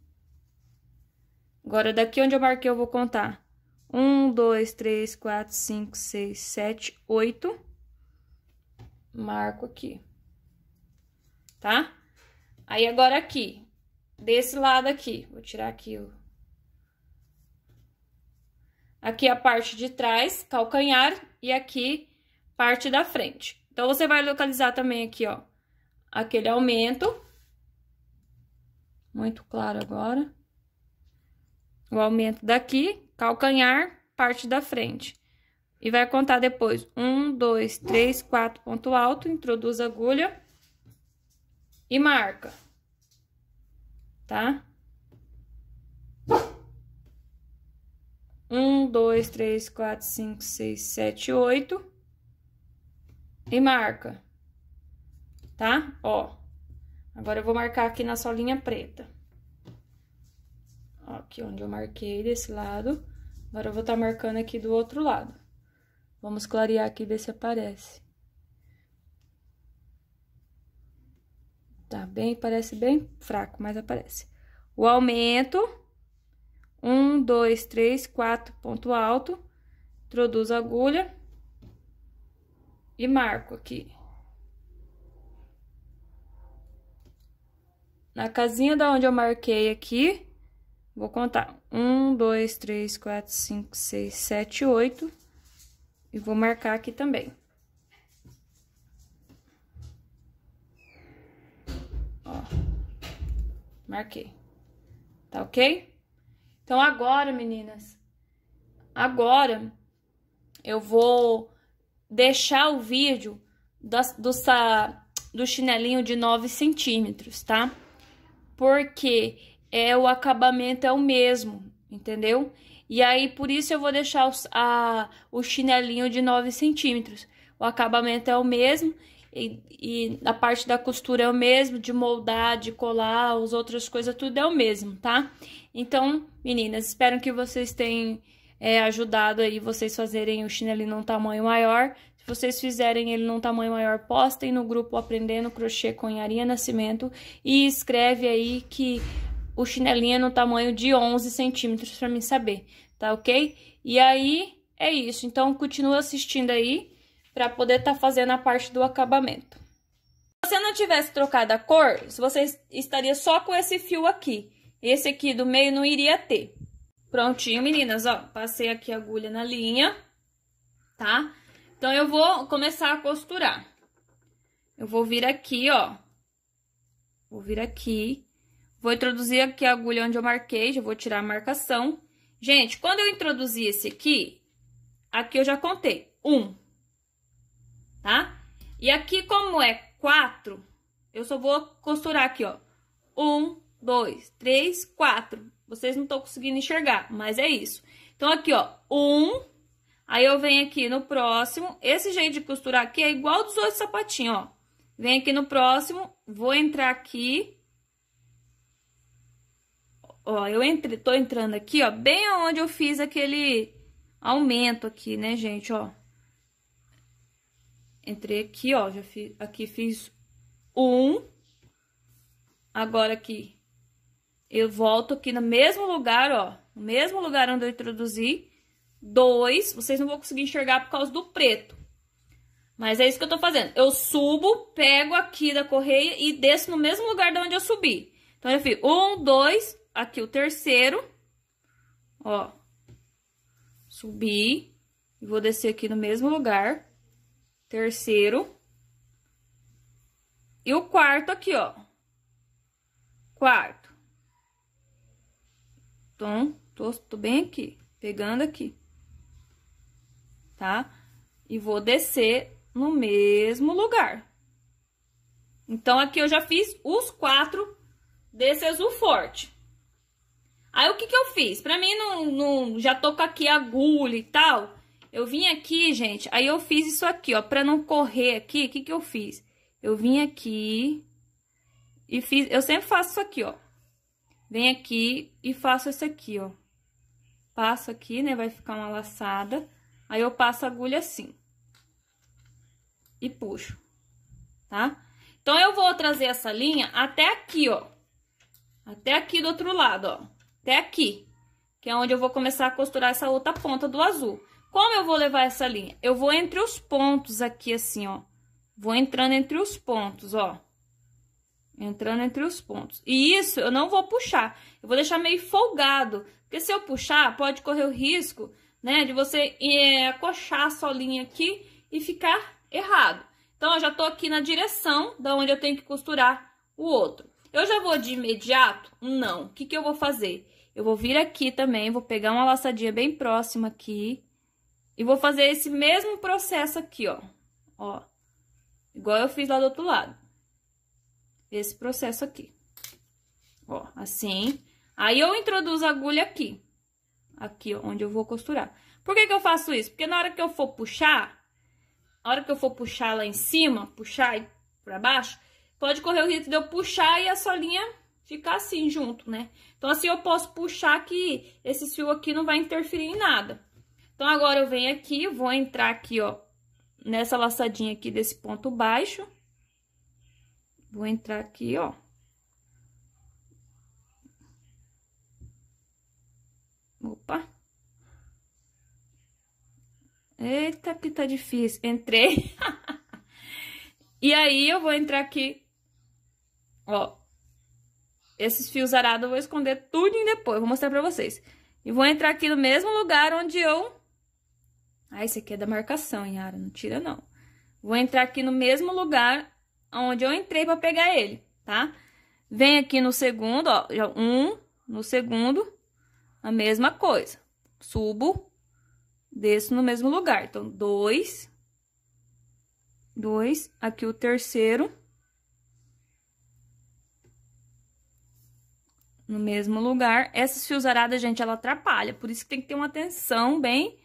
Agora, daqui onde eu marquei, eu vou contar. Um, dois, três, quatro, cinco, seis, sete, oito. Marco aqui. Tá? Aí, agora aqui. Desse lado aqui. Vou tirar aqui o... Aqui a parte de trás, calcanhar, e aqui parte da frente. Então, você vai localizar também aqui, ó aquele aumento. Muito claro agora. O aumento daqui, calcanhar, parte da frente. E vai contar depois. Um, dois, três, quatro, ponto alto, introduz a agulha e marca. Tá? Um, dois, três, quatro, cinco, seis, sete, oito. E marca tá? Ó, agora eu vou marcar aqui na solinha preta. Ó, aqui onde eu marquei desse lado, agora eu vou estar tá marcando aqui do outro lado. Vamos clarear aqui e ver se aparece. Tá bem, parece bem fraco, mas aparece. O aumento, um, dois, três, quatro, ponto alto, introduzo a agulha e marco aqui. Na casinha da onde eu marquei aqui, vou contar. Um, dois, três, quatro, cinco, seis, sete, oito. E vou marcar aqui também. Ó, marquei. Tá ok? Então, agora, meninas, agora eu vou deixar o vídeo do, do, do chinelinho de 9 centímetros, tá? porque é o acabamento é o mesmo, entendeu? E aí, por isso eu vou deixar os, a, o chinelinho de 9 centímetros. O acabamento é o mesmo e, e a parte da costura é o mesmo, de moldar, de colar, as outras coisas, tudo é o mesmo, tá? Então, meninas, espero que vocês tenham é, ajudado aí vocês fazerem o chinelinho num tamanho maior. Se vocês fizerem ele num tamanho maior, postem no grupo Aprendendo Crochê com Yarinha Nascimento e escreve aí que o chinelinho é no tamanho de 11 centímetros para mim saber, tá ok? E aí, é isso. Então, continua assistindo aí para poder estar tá fazendo a parte do acabamento. Se você não tivesse trocado a cor, você estaria só com esse fio aqui. Esse aqui do meio não iria ter. Prontinho, meninas, ó. Passei aqui a agulha na linha, tá? Então, eu vou começar a costurar. Eu vou vir aqui, ó. Vou vir aqui. Vou introduzir aqui a agulha onde eu marquei, já vou tirar a marcação. Gente, quando eu introduzi esse aqui, aqui eu já contei. Um. Tá? E aqui, como é quatro, eu só vou costurar aqui, ó. Um, dois, três, quatro. Vocês não estão conseguindo enxergar, mas é isso. Então, aqui, ó. Um Aí eu venho aqui no próximo, esse jeito de costurar aqui é igual dos outros sapatinhos, ó. Venho aqui no próximo, vou entrar aqui. Ó, eu entre, tô entrando aqui, ó, bem onde eu fiz aquele aumento aqui, né, gente, ó. Entrei aqui, ó, já fiz, aqui fiz um. Agora aqui, eu volto aqui no mesmo lugar, ó, no mesmo lugar onde eu introduzi dois, vocês não vão conseguir enxergar por causa do preto. Mas é isso que eu tô fazendo. Eu subo, pego aqui da correia e desço no mesmo lugar de onde eu subi. Então, eu fiz um, dois, aqui o terceiro, ó. Subi, e vou descer aqui no mesmo lugar. Terceiro. E o quarto aqui, ó. Quarto. Então, tô, tô bem aqui, pegando aqui tá? E vou descer no mesmo lugar. Então, aqui eu já fiz os quatro desse azul forte. Aí, o que que eu fiz? Pra mim, não, não, já tô com aqui agulha e tal. Eu vim aqui, gente, aí eu fiz isso aqui, ó, pra não correr aqui, o que que eu fiz? Eu vim aqui e fiz, eu sempre faço isso aqui, ó. Vem aqui e faço isso aqui, ó. Passo aqui, né, vai ficar uma laçada. Aí, eu passo a agulha assim. E puxo, tá? Então, eu vou trazer essa linha até aqui, ó. Até aqui do outro lado, ó. Até aqui. Que é onde eu vou começar a costurar essa outra ponta do azul. Como eu vou levar essa linha? Eu vou entre os pontos aqui, assim, ó. Vou entrando entre os pontos, ó. Entrando entre os pontos. E isso eu não vou puxar. Eu vou deixar meio folgado. Porque se eu puxar, pode correr o risco né? De você é, acochar a solinha aqui e ficar errado. Então, eu já tô aqui na direção da onde eu tenho que costurar o outro. Eu já vou de imediato? Não. O que, que eu vou fazer? Eu vou vir aqui também, vou pegar uma laçadinha bem próxima aqui. E vou fazer esse mesmo processo aqui, ó. Ó. Igual eu fiz lá do outro lado. Esse processo aqui. Ó, assim. Aí, eu introduzo a agulha aqui. Aqui, ó, onde eu vou costurar. Por que que eu faço isso? Porque na hora que eu for puxar, na hora que eu for puxar lá em cima, puxar e pra baixo, pode correr o risco de eu puxar e a solinha ficar assim junto, né? Então, assim, eu posso puxar que esse fio aqui não vai interferir em nada. Então, agora eu venho aqui, vou entrar aqui, ó, nessa laçadinha aqui desse ponto baixo. Vou entrar aqui, ó. Opa. Eita, que tá difícil. Entrei. e aí, eu vou entrar aqui. Ó. Esses fios arados eu vou esconder tudo em depois. Vou mostrar pra vocês. E vou entrar aqui no mesmo lugar onde eu... Ah, esse aqui é da marcação, Yara. Não tira, não. Vou entrar aqui no mesmo lugar onde eu entrei pra pegar ele, tá? Vem aqui no segundo, ó. Um, no segundo a mesma coisa. Subo, desço no mesmo lugar. Então, dois, dois, aqui o terceiro, no mesmo lugar. Essas fios aradas, gente, ela atrapalha, por isso que tem que ter uma tensão bem,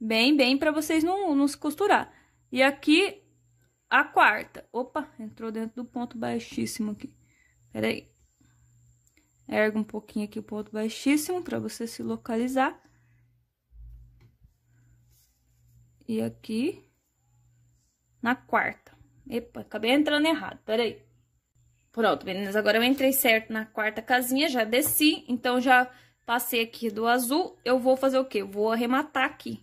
bem, bem, para vocês não, não se costurar. E aqui, a quarta. Opa, entrou dentro do ponto baixíssimo aqui. Peraí. Ergo um pouquinho aqui o ponto baixíssimo para você se localizar. E aqui na quarta. Epa, acabei entrando errado, peraí. Pronto, meninas, agora eu entrei certo na quarta casinha, já desci, então já passei aqui do azul. Eu vou fazer o quê? Eu vou arrematar aqui,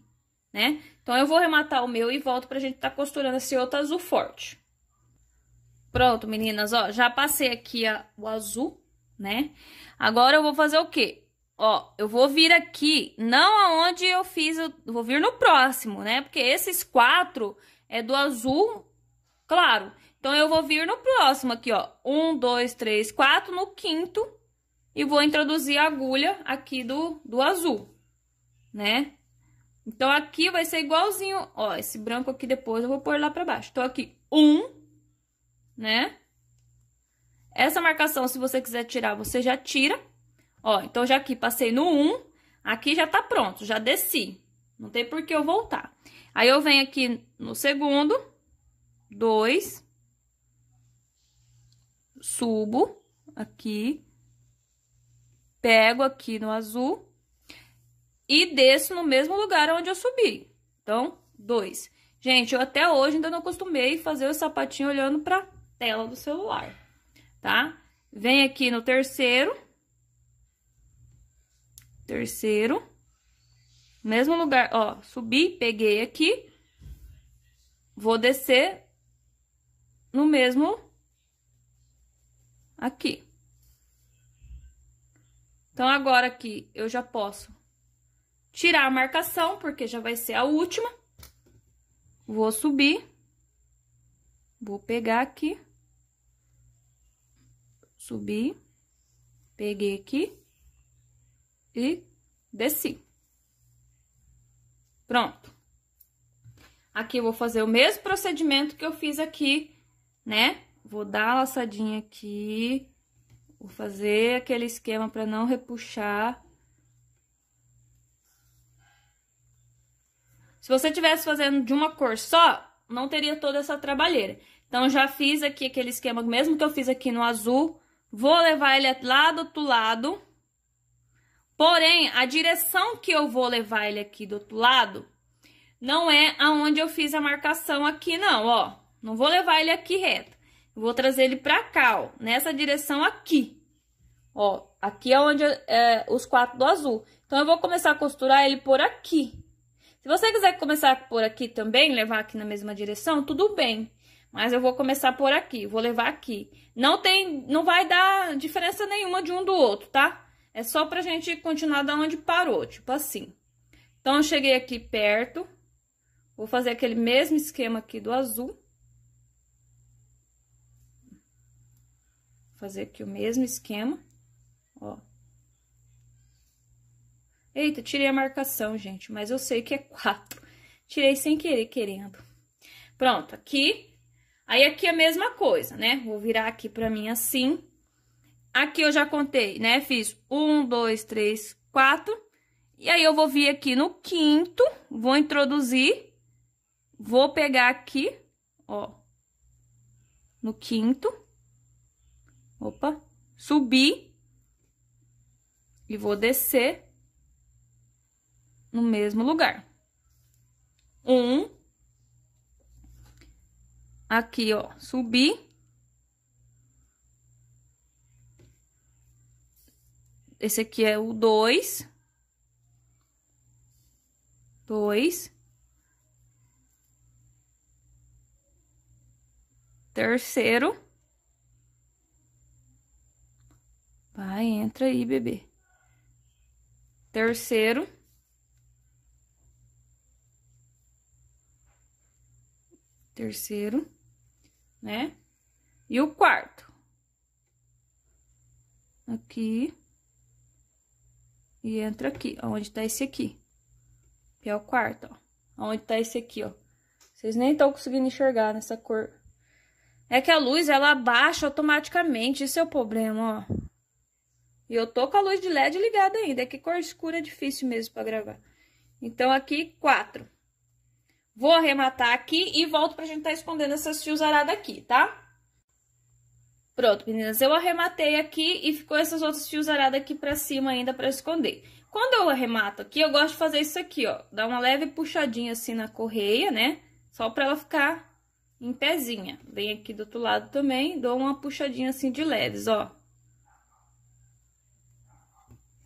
né? Então, eu vou arrematar o meu e volto pra gente tá costurando esse outro azul forte. Pronto, meninas, ó, já passei aqui a, o azul, né? Agora eu vou fazer o quê? Ó, eu vou vir aqui, não aonde eu fiz, eu vou vir no próximo, né? Porque esses quatro é do azul claro. Então, eu vou vir no próximo aqui, ó. Um, dois, três, quatro, no quinto. E vou introduzir a agulha aqui do, do azul, né? Então, aqui vai ser igualzinho, ó, esse branco aqui depois eu vou pôr lá pra baixo. Então, aqui, um, né? Essa marcação, se você quiser tirar, você já tira. Ó, então já aqui passei no 1, aqui já tá pronto, já desci. Não tem por que eu voltar. Aí eu venho aqui no segundo, 2, subo aqui, pego aqui no azul e desço no mesmo lugar onde eu subi. Então, 2. Gente, eu até hoje ainda não acostumei fazer o sapatinho olhando pra tela do celular tá? Vem aqui no terceiro. Terceiro. Mesmo lugar, ó, subi, peguei aqui. Vou descer no mesmo aqui. Então, agora aqui eu já posso tirar a marcação, porque já vai ser a última. Vou subir. Vou pegar aqui subi, peguei aqui e desci. Pronto. Aqui eu vou fazer o mesmo procedimento que eu fiz aqui, né? Vou dar a laçadinha aqui, vou fazer aquele esquema para não repuxar. Se você tivesse fazendo de uma cor só, não teria toda essa trabalheira. Então, já fiz aqui aquele esquema mesmo que eu fiz aqui no azul, Vou levar ele lá do outro lado. Porém, a direção que eu vou levar ele aqui do outro lado não é aonde eu fiz a marcação aqui, não, ó. Não vou levar ele aqui reto. vou trazer ele pra cá, ó, nessa direção aqui. Ó, aqui é onde é, os quatro do azul. Então, eu vou começar a costurar ele por aqui. Se você quiser começar por aqui também, levar aqui na mesma direção, tudo bem. Mas eu vou começar por aqui, vou levar aqui. Não tem, não vai dar diferença nenhuma de um do outro, tá? É só pra gente continuar da onde parou, tipo assim. Então, eu cheguei aqui perto, vou fazer aquele mesmo esquema aqui do azul. fazer aqui o mesmo esquema, ó. Eita, tirei a marcação, gente, mas eu sei que é quatro. Tirei sem querer, querendo. Pronto, aqui Aí, aqui é a mesma coisa, né? Vou virar aqui pra mim assim. Aqui eu já contei, né? Fiz um, dois, três, quatro. E aí, eu vou vir aqui no quinto, vou introduzir, vou pegar aqui, ó, no quinto. Opa, subir. E vou descer no mesmo lugar. Um, aqui, ó, subir. Esse aqui é o dois. Dois. Terceiro. Vai, entra aí, bebê. Terceiro. Terceiro né? E o quarto. Aqui. E entra aqui, onde tá esse aqui. Que é o quarto, ó. Onde tá esse aqui, ó. Vocês nem estão conseguindo enxergar nessa cor. É que a luz, ela abaixa automaticamente. Esse é o problema, ó. E eu tô com a luz de LED ligada ainda. É que cor escura é difícil mesmo pra gravar. Então, aqui, quatro. Vou arrematar aqui e volto pra gente tá escondendo essas arada aqui, tá? Pronto, meninas, eu arrematei aqui e ficou essas outras arada aqui pra cima ainda pra esconder. Quando eu arremato aqui, eu gosto de fazer isso aqui, ó. Dar uma leve puxadinha assim na correia, né? Só pra ela ficar em pezinha. Vem aqui do outro lado também, dou uma puxadinha assim de leves, ó.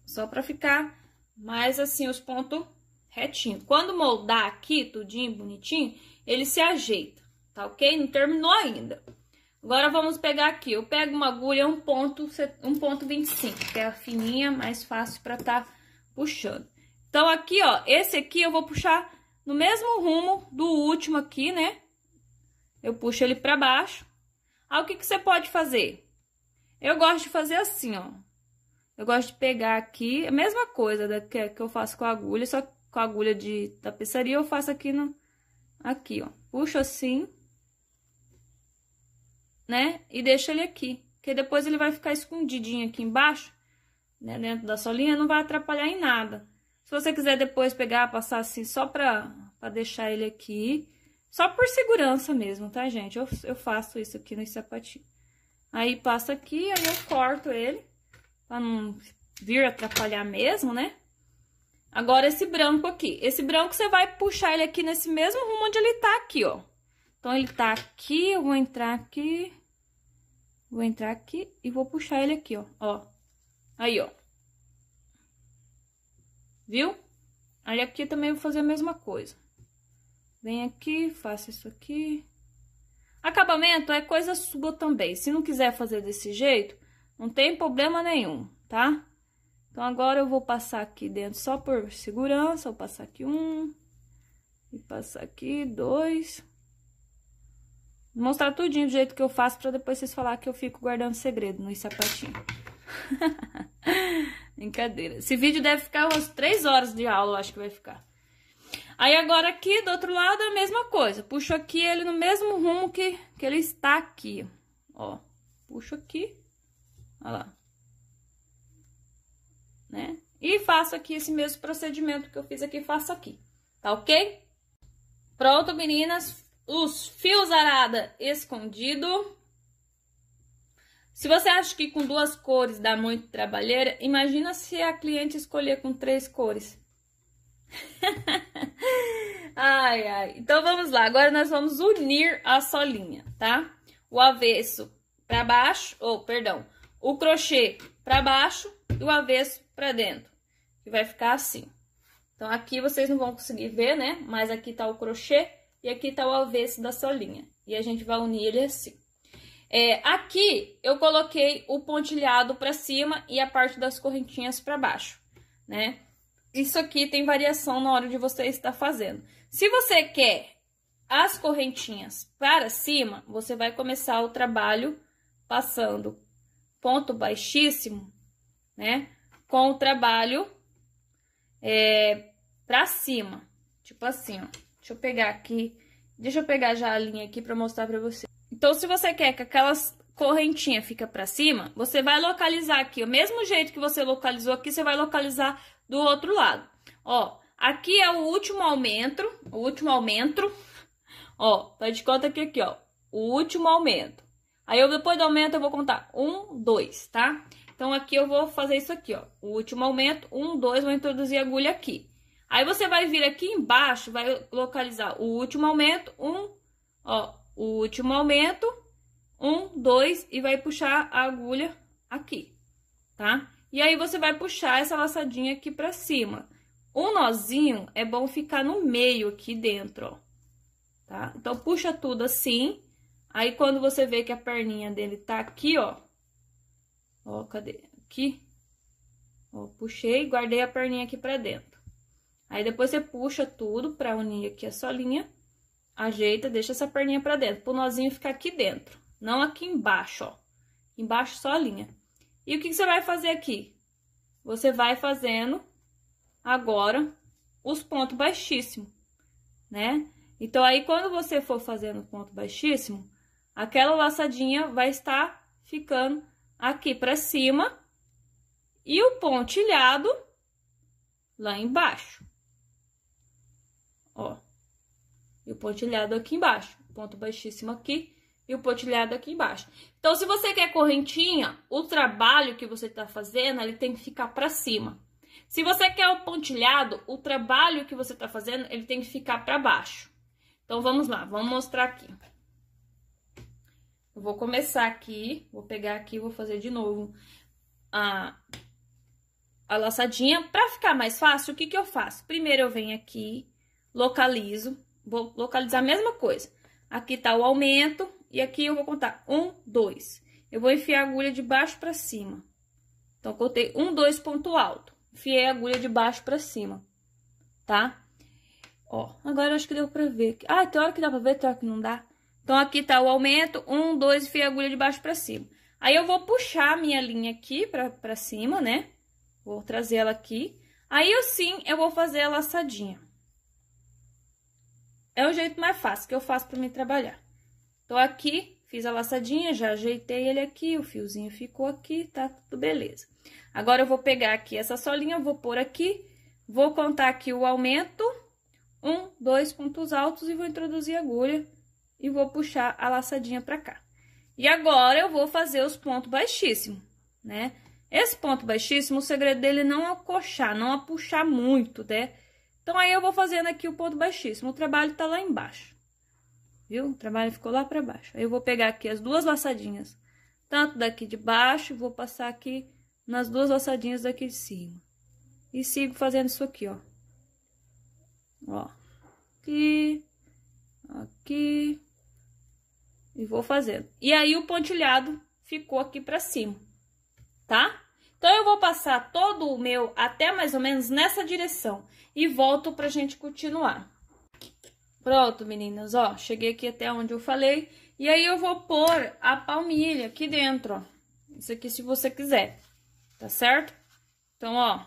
Só pra ficar mais assim os pontos retinho. Quando moldar aqui, tudinho, bonitinho, ele se ajeita, tá ok? Não terminou ainda. Agora vamos pegar aqui, eu pego uma agulha 1.25, que é a fininha, mais fácil para tá puxando. Então, aqui, ó, esse aqui eu vou puxar no mesmo rumo do último aqui, né? Eu puxo ele para baixo. Aí, o que que você pode fazer? Eu gosto de fazer assim, ó. Eu gosto de pegar aqui, é a mesma coisa que eu faço com a agulha, só com a agulha de tapeçaria, eu faço aqui no... Aqui, ó. Puxo assim. Né? E deixo ele aqui. Porque depois ele vai ficar escondidinho aqui embaixo, né? Dentro da solinha, não vai atrapalhar em nada. Se você quiser depois pegar, passar assim só pra, pra deixar ele aqui. Só por segurança mesmo, tá, gente? Eu, eu faço isso aqui nesse sapatinho. Aí passa aqui, aí eu corto ele. Pra não vir atrapalhar mesmo, né? Agora, esse branco aqui. Esse branco, você vai puxar ele aqui nesse mesmo rumo onde ele tá aqui, ó. Então, ele tá aqui, eu vou entrar aqui, vou entrar aqui e vou puxar ele aqui, ó. Ó, aí, ó. Viu? Aí, aqui também vou fazer a mesma coisa. Vem aqui, faço isso aqui. Acabamento é coisa sua também. Se não quiser fazer desse jeito, não tem problema nenhum, tá? Tá? Então, agora eu vou passar aqui dentro só por segurança, vou passar aqui um, e passar aqui dois. Vou mostrar tudinho do jeito que eu faço, pra depois vocês falar que eu fico guardando segredo nos sapatinhos. Brincadeira. Esse vídeo deve ficar umas três horas de aula, eu acho que vai ficar. Aí agora aqui, do outro lado, é a mesma coisa. Puxo aqui ele no mesmo rumo que, que ele está aqui, ó. Puxo aqui, ó lá né? E faço aqui esse mesmo procedimento que eu fiz aqui, faço aqui, tá ok? Pronto, meninas, os fios arada escondido. Se você acha que com duas cores dá muito trabalheira, imagina se a cliente escolher com três cores. ai, ai. Então vamos lá, agora nós vamos unir a solinha, tá? O avesso para baixo, ou oh, perdão, o crochê para baixo o avesso para dentro, que vai ficar assim. Então, aqui vocês não vão conseguir ver, né? Mas aqui tá o crochê e aqui tá o avesso da solinha. E a gente vai unir ele assim. É, aqui eu coloquei o pontilhado para cima e a parte das correntinhas para baixo, né? Isso aqui tem variação na hora de você estar fazendo. Se você quer as correntinhas para cima, você vai começar o trabalho passando ponto baixíssimo né? Com o trabalho é, pra cima. Tipo assim, ó. Deixa eu pegar aqui. Deixa eu pegar já a linha aqui pra mostrar pra você. Então, se você quer que aquelas correntinha fica pra cima, você vai localizar aqui. O mesmo jeito que você localizou aqui, você vai localizar do outro lado. Ó, aqui é o último aumento, o último aumento. Ó, tá de conta aqui aqui, ó, o último aumento. Aí, eu, depois do aumento, eu vou contar um, dois, tá? Tá? Então, aqui eu vou fazer isso aqui, ó. O último aumento, um, dois, vou introduzir a agulha aqui. Aí, você vai vir aqui embaixo, vai localizar o último aumento, um, ó, o último aumento, um, dois, e vai puxar a agulha aqui, tá? E aí, você vai puxar essa laçadinha aqui pra cima. O nozinho é bom ficar no meio aqui dentro, ó, tá? Então, puxa tudo assim. Aí, quando você vê que a perninha dele tá aqui, ó, Ó, cadê? Aqui. Ó, puxei, guardei a perninha aqui pra dentro. Aí, depois você puxa tudo pra unir aqui a solinha, ajeita, deixa essa perninha pra dentro, pro nozinho ficar aqui dentro, não aqui embaixo, ó. Embaixo só a linha. E o que, que você vai fazer aqui? Você vai fazendo agora os pontos baixíssimos, né? Então, aí, quando você for fazendo ponto baixíssimo, aquela laçadinha vai estar ficando aqui para cima e o pontilhado lá embaixo. Ó, e o pontilhado aqui embaixo, ponto baixíssimo aqui e o pontilhado aqui embaixo. Então, se você quer correntinha, o trabalho que você está fazendo, ele tem que ficar para cima. Se você quer o pontilhado, o trabalho que você está fazendo, ele tem que ficar para baixo. Então, vamos lá, vamos mostrar aqui. Eu vou começar aqui, vou pegar aqui, vou fazer de novo a, a laçadinha. Pra ficar mais fácil, o que que eu faço? Primeiro eu venho aqui, localizo, vou localizar a mesma coisa. Aqui tá o aumento e aqui eu vou contar um, dois. Eu vou enfiar a agulha de baixo pra cima. Então, cortei um, dois ponto alto. Enfiei a agulha de baixo pra cima, tá? Ó, agora eu acho que deu pra ver. Ah, tem hora que dá pra ver, tem hora que não dá. Então, aqui tá o aumento, um, dois, fio agulha de baixo pra cima. Aí, eu vou puxar a minha linha aqui pra, pra cima, né? Vou trazer ela aqui. Aí, eu sim, eu vou fazer a laçadinha. É o jeito mais fácil que eu faço pra me trabalhar. Tô aqui, fiz a laçadinha, já ajeitei ele aqui, o fiozinho ficou aqui, tá tudo beleza. Agora, eu vou pegar aqui essa solinha, vou pôr aqui, vou contar aqui o aumento, um, dois pontos altos e vou introduzir a agulha e vou puxar a laçadinha pra cá. E agora, eu vou fazer os pontos baixíssimos, né? Esse ponto baixíssimo, o segredo dele é não é acochar, não é puxar muito, né? Então, aí eu vou fazendo aqui o ponto baixíssimo, o trabalho tá lá embaixo, viu? O trabalho ficou lá pra baixo. Aí eu vou pegar aqui as duas laçadinhas, tanto daqui de baixo, vou passar aqui nas duas laçadinhas daqui de cima. E sigo fazendo isso aqui, ó. Ó. Aqui. Aqui. E vou fazendo. E aí, o pontilhado ficou aqui pra cima, tá? Então, eu vou passar todo o meu até mais ou menos nessa direção. E volto pra gente continuar. Pronto, meninas, ó. Cheguei aqui até onde eu falei. E aí, eu vou pôr a palmilha aqui dentro, ó. Isso aqui, se você quiser, tá certo? Então, ó.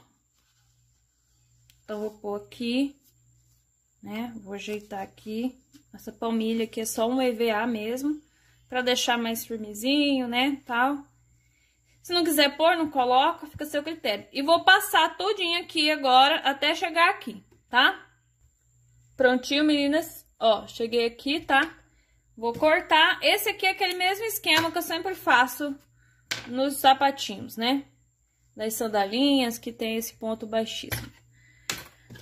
Então, vou pôr aqui né? Vou ajeitar aqui. Essa palmilha aqui é só um EVA mesmo, pra deixar mais firmezinho, né, tal. Se não quiser pôr, não coloca, fica a seu critério. E vou passar todinho aqui agora, até chegar aqui, tá? Prontinho, meninas. Ó, cheguei aqui, tá? Vou cortar. Esse aqui é aquele mesmo esquema que eu sempre faço nos sapatinhos, né? Das sandalinhas, que tem esse ponto baixíssimo.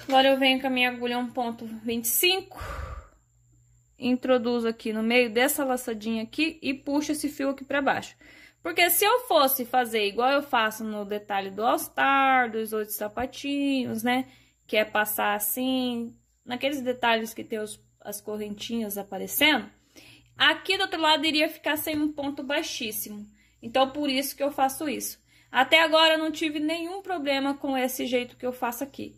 Agora eu venho com a minha agulha 1.25, introduzo aqui no meio dessa laçadinha aqui e puxo esse fio aqui pra baixo. Porque se eu fosse fazer igual eu faço no detalhe do all-star, dos outros sapatinhos, né? Que é passar assim, naqueles detalhes que tem os, as correntinhas aparecendo, aqui do outro lado iria ficar sem um ponto baixíssimo. Então, por isso que eu faço isso. Até agora, eu não tive nenhum problema com esse jeito que eu faço aqui.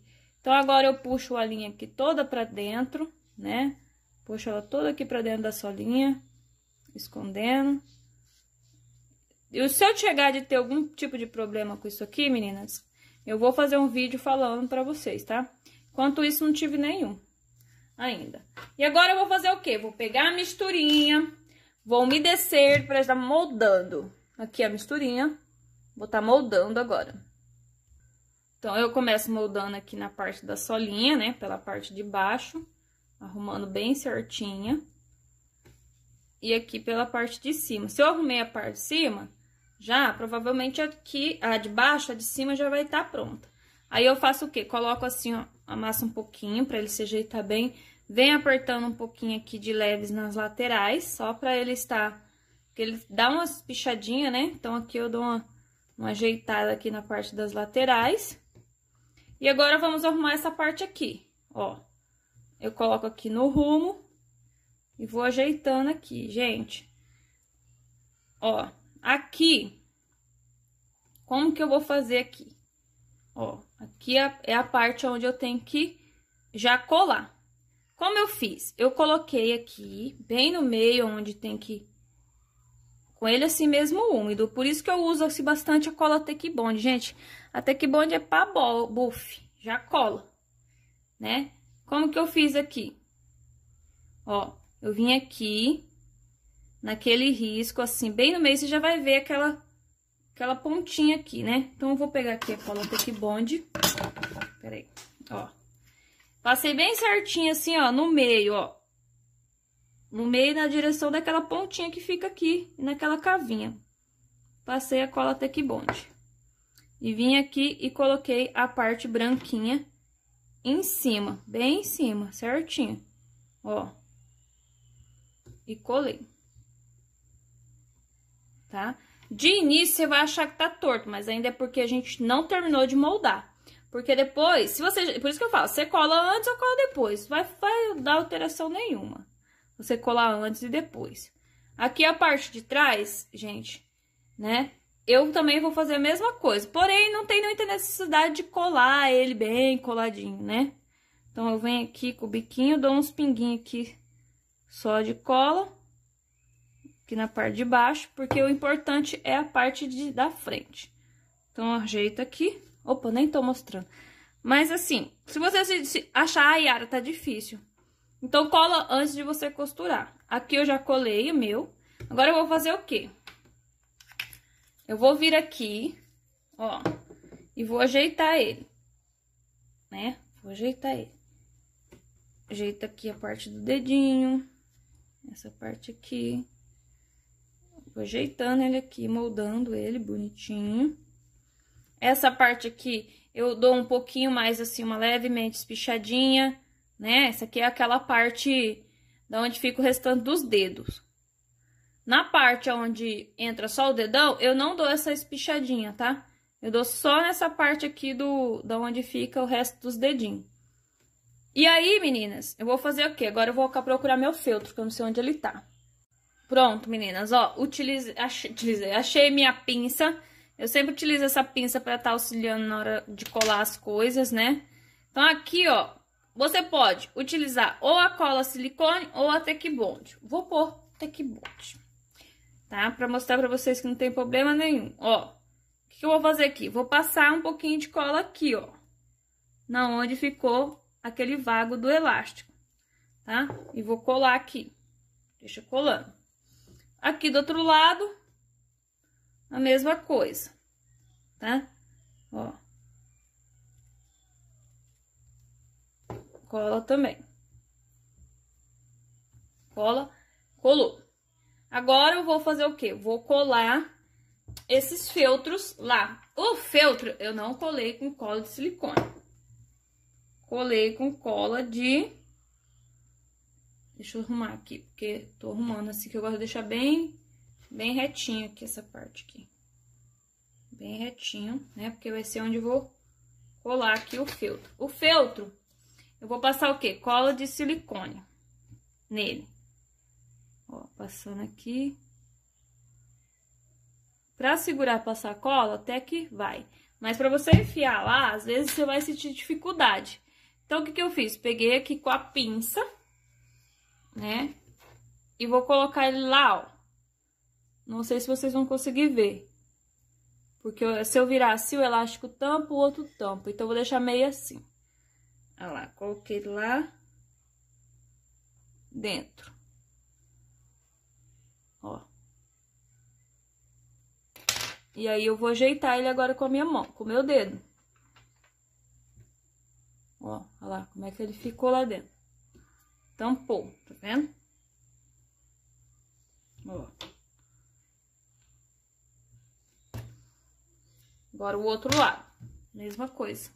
Então, agora eu puxo a linha aqui toda pra dentro, né? Puxo ela toda aqui pra dentro da solinha, escondendo. E se eu chegar de ter algum tipo de problema com isso aqui, meninas, eu vou fazer um vídeo falando pra vocês, tá? Enquanto isso, não tive nenhum ainda. E agora eu vou fazer o quê? Vou pegar a misturinha, vou umedecer pra estar tá moldando aqui a misturinha. Vou estar tá moldando agora. Então, eu começo moldando aqui na parte da solinha, né, pela parte de baixo, arrumando bem certinha. E aqui pela parte de cima. Se eu arrumei a parte de cima, já, provavelmente aqui, a de baixo, a de cima já vai estar tá pronta. Aí, eu faço o quê? Coloco assim, ó, amassa um pouquinho para ele se ajeitar bem. Vem apertando um pouquinho aqui de leves nas laterais, só para ele estar... Porque ele dá umas pichadinhas, né? Então, aqui eu dou uma, uma ajeitada aqui na parte das laterais. E agora, vamos arrumar essa parte aqui, ó. Eu coloco aqui no rumo e vou ajeitando aqui, gente. Ó, aqui, como que eu vou fazer aqui? Ó, aqui é, é a parte onde eu tenho que já colar. Como eu fiz? Eu coloquei aqui, bem no meio, onde tem que... Com ele assim mesmo úmido, por isso que eu uso assim, bastante a cola Tec Bond, gente. Até que bonde é pra buff, já cola, né? Como que eu fiz aqui? Ó, eu vim aqui, naquele risco, assim, bem no meio, você já vai ver aquela, aquela pontinha aqui, né? Então, eu vou pegar aqui a cola até que Peraí, ó. Passei bem certinho, assim, ó, no meio, ó. No meio, na direção daquela pontinha que fica aqui, naquela cavinha. Passei a cola até que bond. E vim aqui e coloquei a parte branquinha em cima, bem em cima, certinho. Ó. E colei. Tá? De início, você vai achar que tá torto, mas ainda é porque a gente não terminou de moldar. Porque depois, se você... Por isso que eu falo, você cola antes ou cola depois. Vai, vai dar alteração nenhuma. Você colar antes e depois. Aqui a parte de trás, gente, né? eu também vou fazer a mesma coisa. Porém, não tem muita necessidade de colar ele bem coladinho, né? Então, eu venho aqui com o biquinho, dou uns pinguinhos aqui só de cola. Aqui na parte de baixo, porque o importante é a parte de, da frente. Então, ajeita aqui. Opa, nem tô mostrando. Mas, assim, se você se, se achar, a Yara, tá difícil. Então, cola antes de você costurar. Aqui eu já colei o meu. Agora, eu vou fazer o quê? Eu vou vir aqui, ó, e vou ajeitar ele, né? Vou ajeitar ele. Ajeita aqui a parte do dedinho, essa parte aqui. Vou ajeitando ele aqui, moldando ele bonitinho. Essa parte aqui eu dou um pouquinho mais assim, uma levemente espichadinha, né? Essa aqui é aquela parte da onde fica o restante dos dedos. Na parte onde entra só o dedão, eu não dou essa espichadinha, tá? Eu dou só nessa parte aqui do, da onde fica o resto dos dedinhos. E aí, meninas, eu vou fazer o quê? Agora eu vou procurar meu feltro, que eu não sei onde ele tá. Pronto, meninas, ó, utilize, achei, utilizei, achei minha pinça. Eu sempre utilizo essa pinça pra estar tá auxiliando na hora de colar as coisas, né? Então, aqui, ó, você pode utilizar ou a cola silicone ou a bond. Vou pôr bond tá? Para mostrar para vocês que não tem problema nenhum. Ó, o que, que eu vou fazer aqui? Vou passar um pouquinho de cola aqui, ó, na onde ficou aquele vago do elástico, tá? E vou colar aqui. Deixa colando. Aqui do outro lado, a mesma coisa, tá? Ó. Cola também. Cola, colou. Agora eu vou fazer o quê? Vou colar esses feltros lá. O feltro eu não colei com cola de silicone. Colei com cola de... Deixa eu arrumar aqui, porque tô arrumando assim, que eu gosto de deixar bem, bem retinho aqui essa parte aqui. Bem retinho, né? Porque vai ser onde eu vou colar aqui o feltro. O feltro, eu vou passar o quê? Cola de silicone nele. Ó, passando aqui. Pra segurar passar sacola, até que vai. Mas pra você enfiar lá, às vezes você vai sentir dificuldade. Então, o que que eu fiz? Peguei aqui com a pinça, né? E vou colocar ele lá, ó. Não sei se vocês vão conseguir ver. Porque se eu virar assim, o elástico tampa, o outro tampa. Então, eu vou deixar meio assim. Olha lá, coloquei lá dentro. E aí, eu vou ajeitar ele agora com a minha mão, com o meu dedo. Ó, olha lá, como é que ele ficou lá dentro. Tampou, tá vendo? Ó. Agora o outro lado, mesma coisa.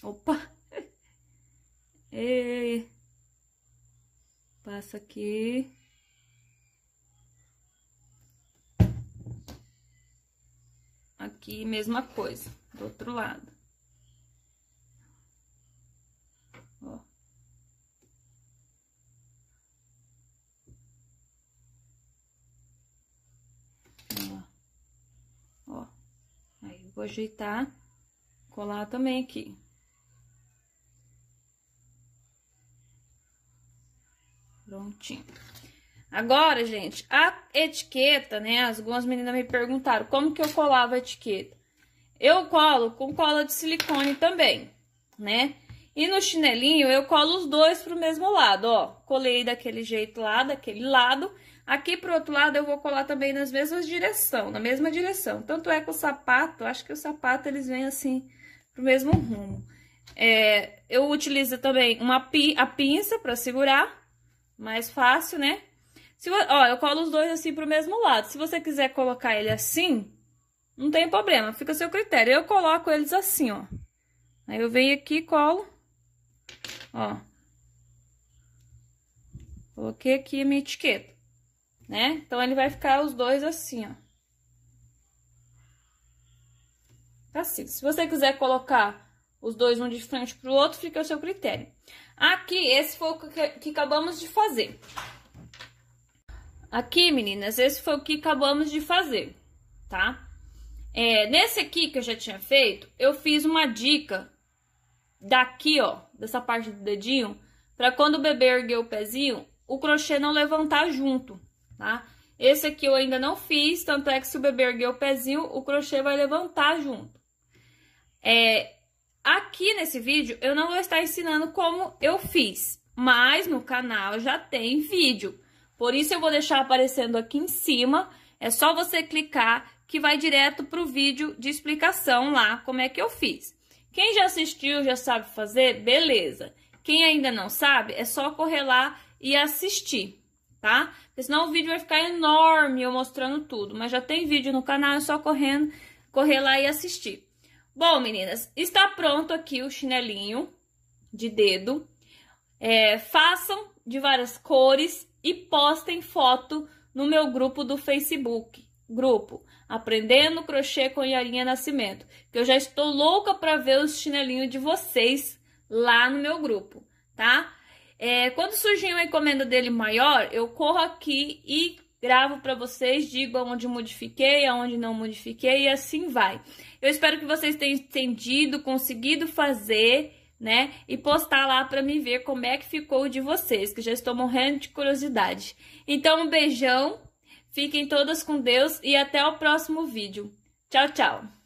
Opa! Ei! Passa aqui. Aqui, mesma coisa, do outro lado. Ó. Aí, vou ajeitar, colar também aqui. Prontinho. Agora, gente, a etiqueta, né? Algumas meninas me perguntaram como que eu colava a etiqueta. Eu colo com cola de silicone também, né? E no chinelinho eu colo os dois pro mesmo lado, ó. Colei daquele jeito lá, daquele lado. Aqui pro outro lado eu vou colar também nas mesmas direção, na mesma direção. Tanto é que o sapato, acho que o sapato eles vêm assim pro mesmo rumo. É, eu utilizo também uma pi, a pinça para segurar, mais fácil, né? Se, ó, eu colo os dois assim pro mesmo lado. Se você quiser colocar ele assim, não tem problema, fica a seu critério. Eu coloco eles assim, ó. Aí eu venho aqui e colo, ó. Coloquei aqui a minha etiqueta, né? Então, ele vai ficar os dois assim, ó. Tá assim, se você quiser colocar os dois um de frente pro outro, fica a seu critério. Aqui, esse foi o que acabamos de fazer. Aqui, meninas, esse foi o que acabamos de fazer, tá? É, nesse aqui que eu já tinha feito, eu fiz uma dica daqui, ó, dessa parte do dedinho, para quando o bebê ergueu o pezinho, o crochê não levantar junto, tá? Esse aqui eu ainda não fiz, tanto é que se o bebê ergueu o pezinho, o crochê vai levantar junto. É, aqui nesse vídeo, eu não vou estar ensinando como eu fiz, mas no canal já tem vídeo. Por isso eu vou deixar aparecendo aqui em cima. É só você clicar que vai direto para o vídeo de explicação lá como é que eu fiz. Quem já assistiu, já sabe fazer, beleza. Quem ainda não sabe, é só correr lá e assistir, tá? Porque senão o vídeo vai ficar enorme eu mostrando tudo. Mas já tem vídeo no canal, é só correndo, correr lá e assistir. Bom, meninas, está pronto aqui o chinelinho de dedo. É, façam de várias cores e postem foto no meu grupo do Facebook. Grupo Aprendendo Crochê com Yarinha Nascimento, que eu já estou louca para ver os chinelinhos de vocês lá no meu grupo, tá? É, quando surgir uma encomenda dele maior, eu corro aqui e gravo para vocês, digo aonde modifiquei, aonde não modifiquei e assim vai. Eu espero que vocês tenham entendido, conseguido fazer né? E postar lá para me ver como é que ficou de vocês, que já estou morrendo de curiosidade. Então, um beijão, fiquem todas com Deus e até o próximo vídeo. Tchau, tchau!